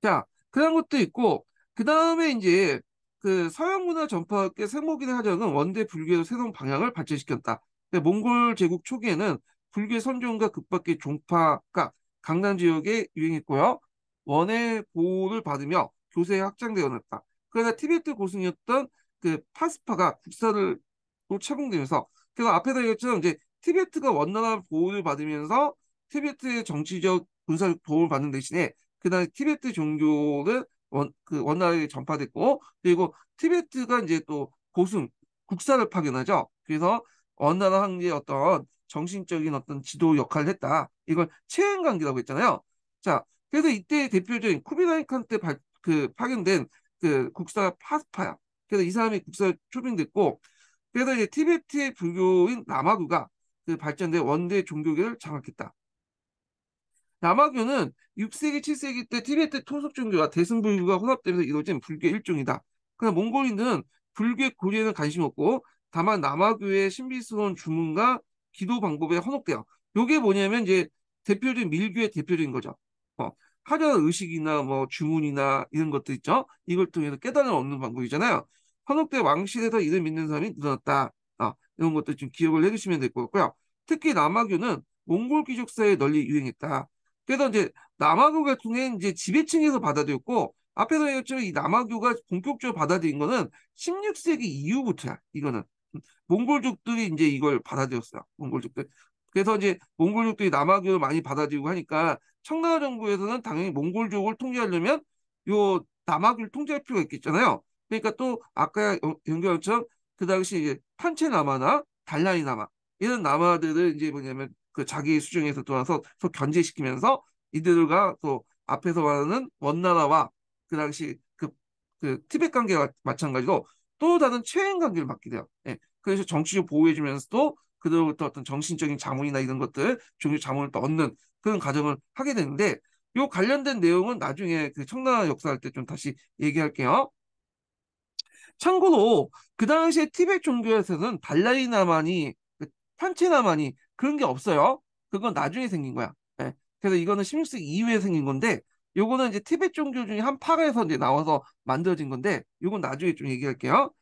자, 그런 것도 있고 그 다음에 이제 그 서양 문화 전파학계 세모기의 하장은 원대 불교의 새로운 방향을 발전시켰다. 네, 몽골 제국 초기에는 불교의 선종과 급박의 종파가 그러니까 강남 지역에 유행했고요. 원의 보호를 받으며 교세에 확장되어났다. 그러나 티베트 고승이었던 그 파스파가 국사를 또 채공되면서 그리고 앞에다얘기했지 이제 티베트가 원나라 보호를 받으면서 티베트의 정치적 군사적 도움을 받는 대신에 그다음에 티베트 종교를 원, 그 원나라에 전파됐고 그리고 티베트가 이제 또 고승 국사를 파견하죠. 그래서 원나라 황제의 어떤 정신적인 어떤 지도 역할을 했다. 이걸 체행 관계라고 했잖아요. 자, 그래서 이때 대표적인 쿠비나이칸때그 파견된 그 국사 파스파야. 그래서 이 사람이 국사 초빙됐고, 그래서 이제 티베트의 불교인 남아구가 그 발전된 원대 종교계를 장악했다. 남아교는 6세기, 7세기 때 티베트 통속 종교와 대승불교가 혼합되면서 이루어진 불교 의 일종이다. 그러나 몽골인은 불교의 고리에는 관심 없고 다만 남아교의 신비스러운 주문과 기도 방법에 헌혹돼요. 이게 뭐냐면 이제 대표적인 밀교의 대표적인 거죠. 어, 하려는 의식이나 뭐 주문이나 이런 것들 있죠. 이걸 통해서 깨달음을 얻는 방법이잖아요. 헌옥대 왕실에서 이를 믿는 사람이 늘어났다. 아, 이런 것들 좀 기억을 해주시면 될 것 같고요. 특히 남아교는 몽골 귀족 사에 널리 유행했다. 그래서 이제 남아교가 통해 이제 지배층에서 받아들였고 앞에서 얘기했지만 이 남아교가 본격적으로 받아들인 거는 16세기 이후부터야. 이거는 몽골족들이 이제 이걸 받아들였어요. 몽골족들. 그래서 이제 몽골족들이 남아교를 많이 받아들이고 하니까 청나라 정부에서는 당연히 몽골족을 통제하려면 요 남아교를 통제할 필요가 있겠잖아요. 그러니까 또 아까 연결처럼 그 당시 이제 판체남아나 달라이남아 이런 남아들을 이제 뭐냐면 그 자기 수중에서 돌아서 또 견제시키면서 이들과 또 앞에서 말하는 원나라와 그 당시 그, 그 티벳 관계가 마찬가지로 또 다른 최인 관계를 맡게 돼요. 예. 그래서 정치적 보호해주면서도 그들로부터 어떤 정신적인 자문이나 이런 것들, 종교 자문을 또 얻는 그런 과정을 하게 되는데, 요 관련된 내용은 나중에 그 청나라 역사할 때 좀 다시 얘기할게요. 참고로 그 당시에 티벳 종교에서는 달라이나만이 그 판체나만이 그런 게 없어요. 그건 나중에 생긴 거야. 예. 그래서 이거는 16세기 이후에 생긴 건데 요거는 이제 티벳 종교 중에 한 파가에서 이제 나와서 만들어진 건데 요건 나중에 좀 얘기할게요.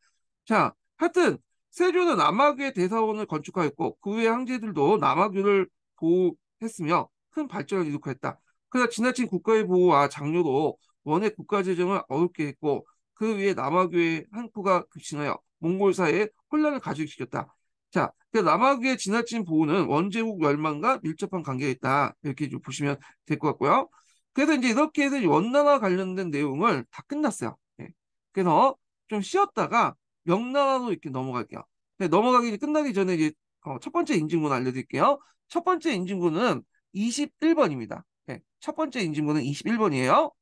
자, 하여튼 세조는 남아교의 대사원을 건축하였고 그 외의 황제들도 남아교를 보호했으며 큰 발전을 이룩였다 그러나 지나친 국가의 보호와 장려도 원의 국가 재정을 어렵게 했고 그 위에 남아교의 항포가 급신하여 몽골 사회에 혼란을 가중시켰다. 자, 그 그러니까 남아교의 지나친 보호는 원제국 열망과 밀접한 관계가 있다. 이렇게 좀 보시면 될 것 같고요. 그래서 이제 이렇게 해서 원나라 관련된 내용을 다 끝났어요. 예. 그래서 좀 쉬었다가 명나라로 이렇게 넘어갈게요. 네, 넘어가기 끝나기 전에 이제 어, 첫 번째 인증문 알려드릴게요. 첫 번째 인증문은 21번입니다. 네, 예, 첫 번째 인증문은 21번이에요.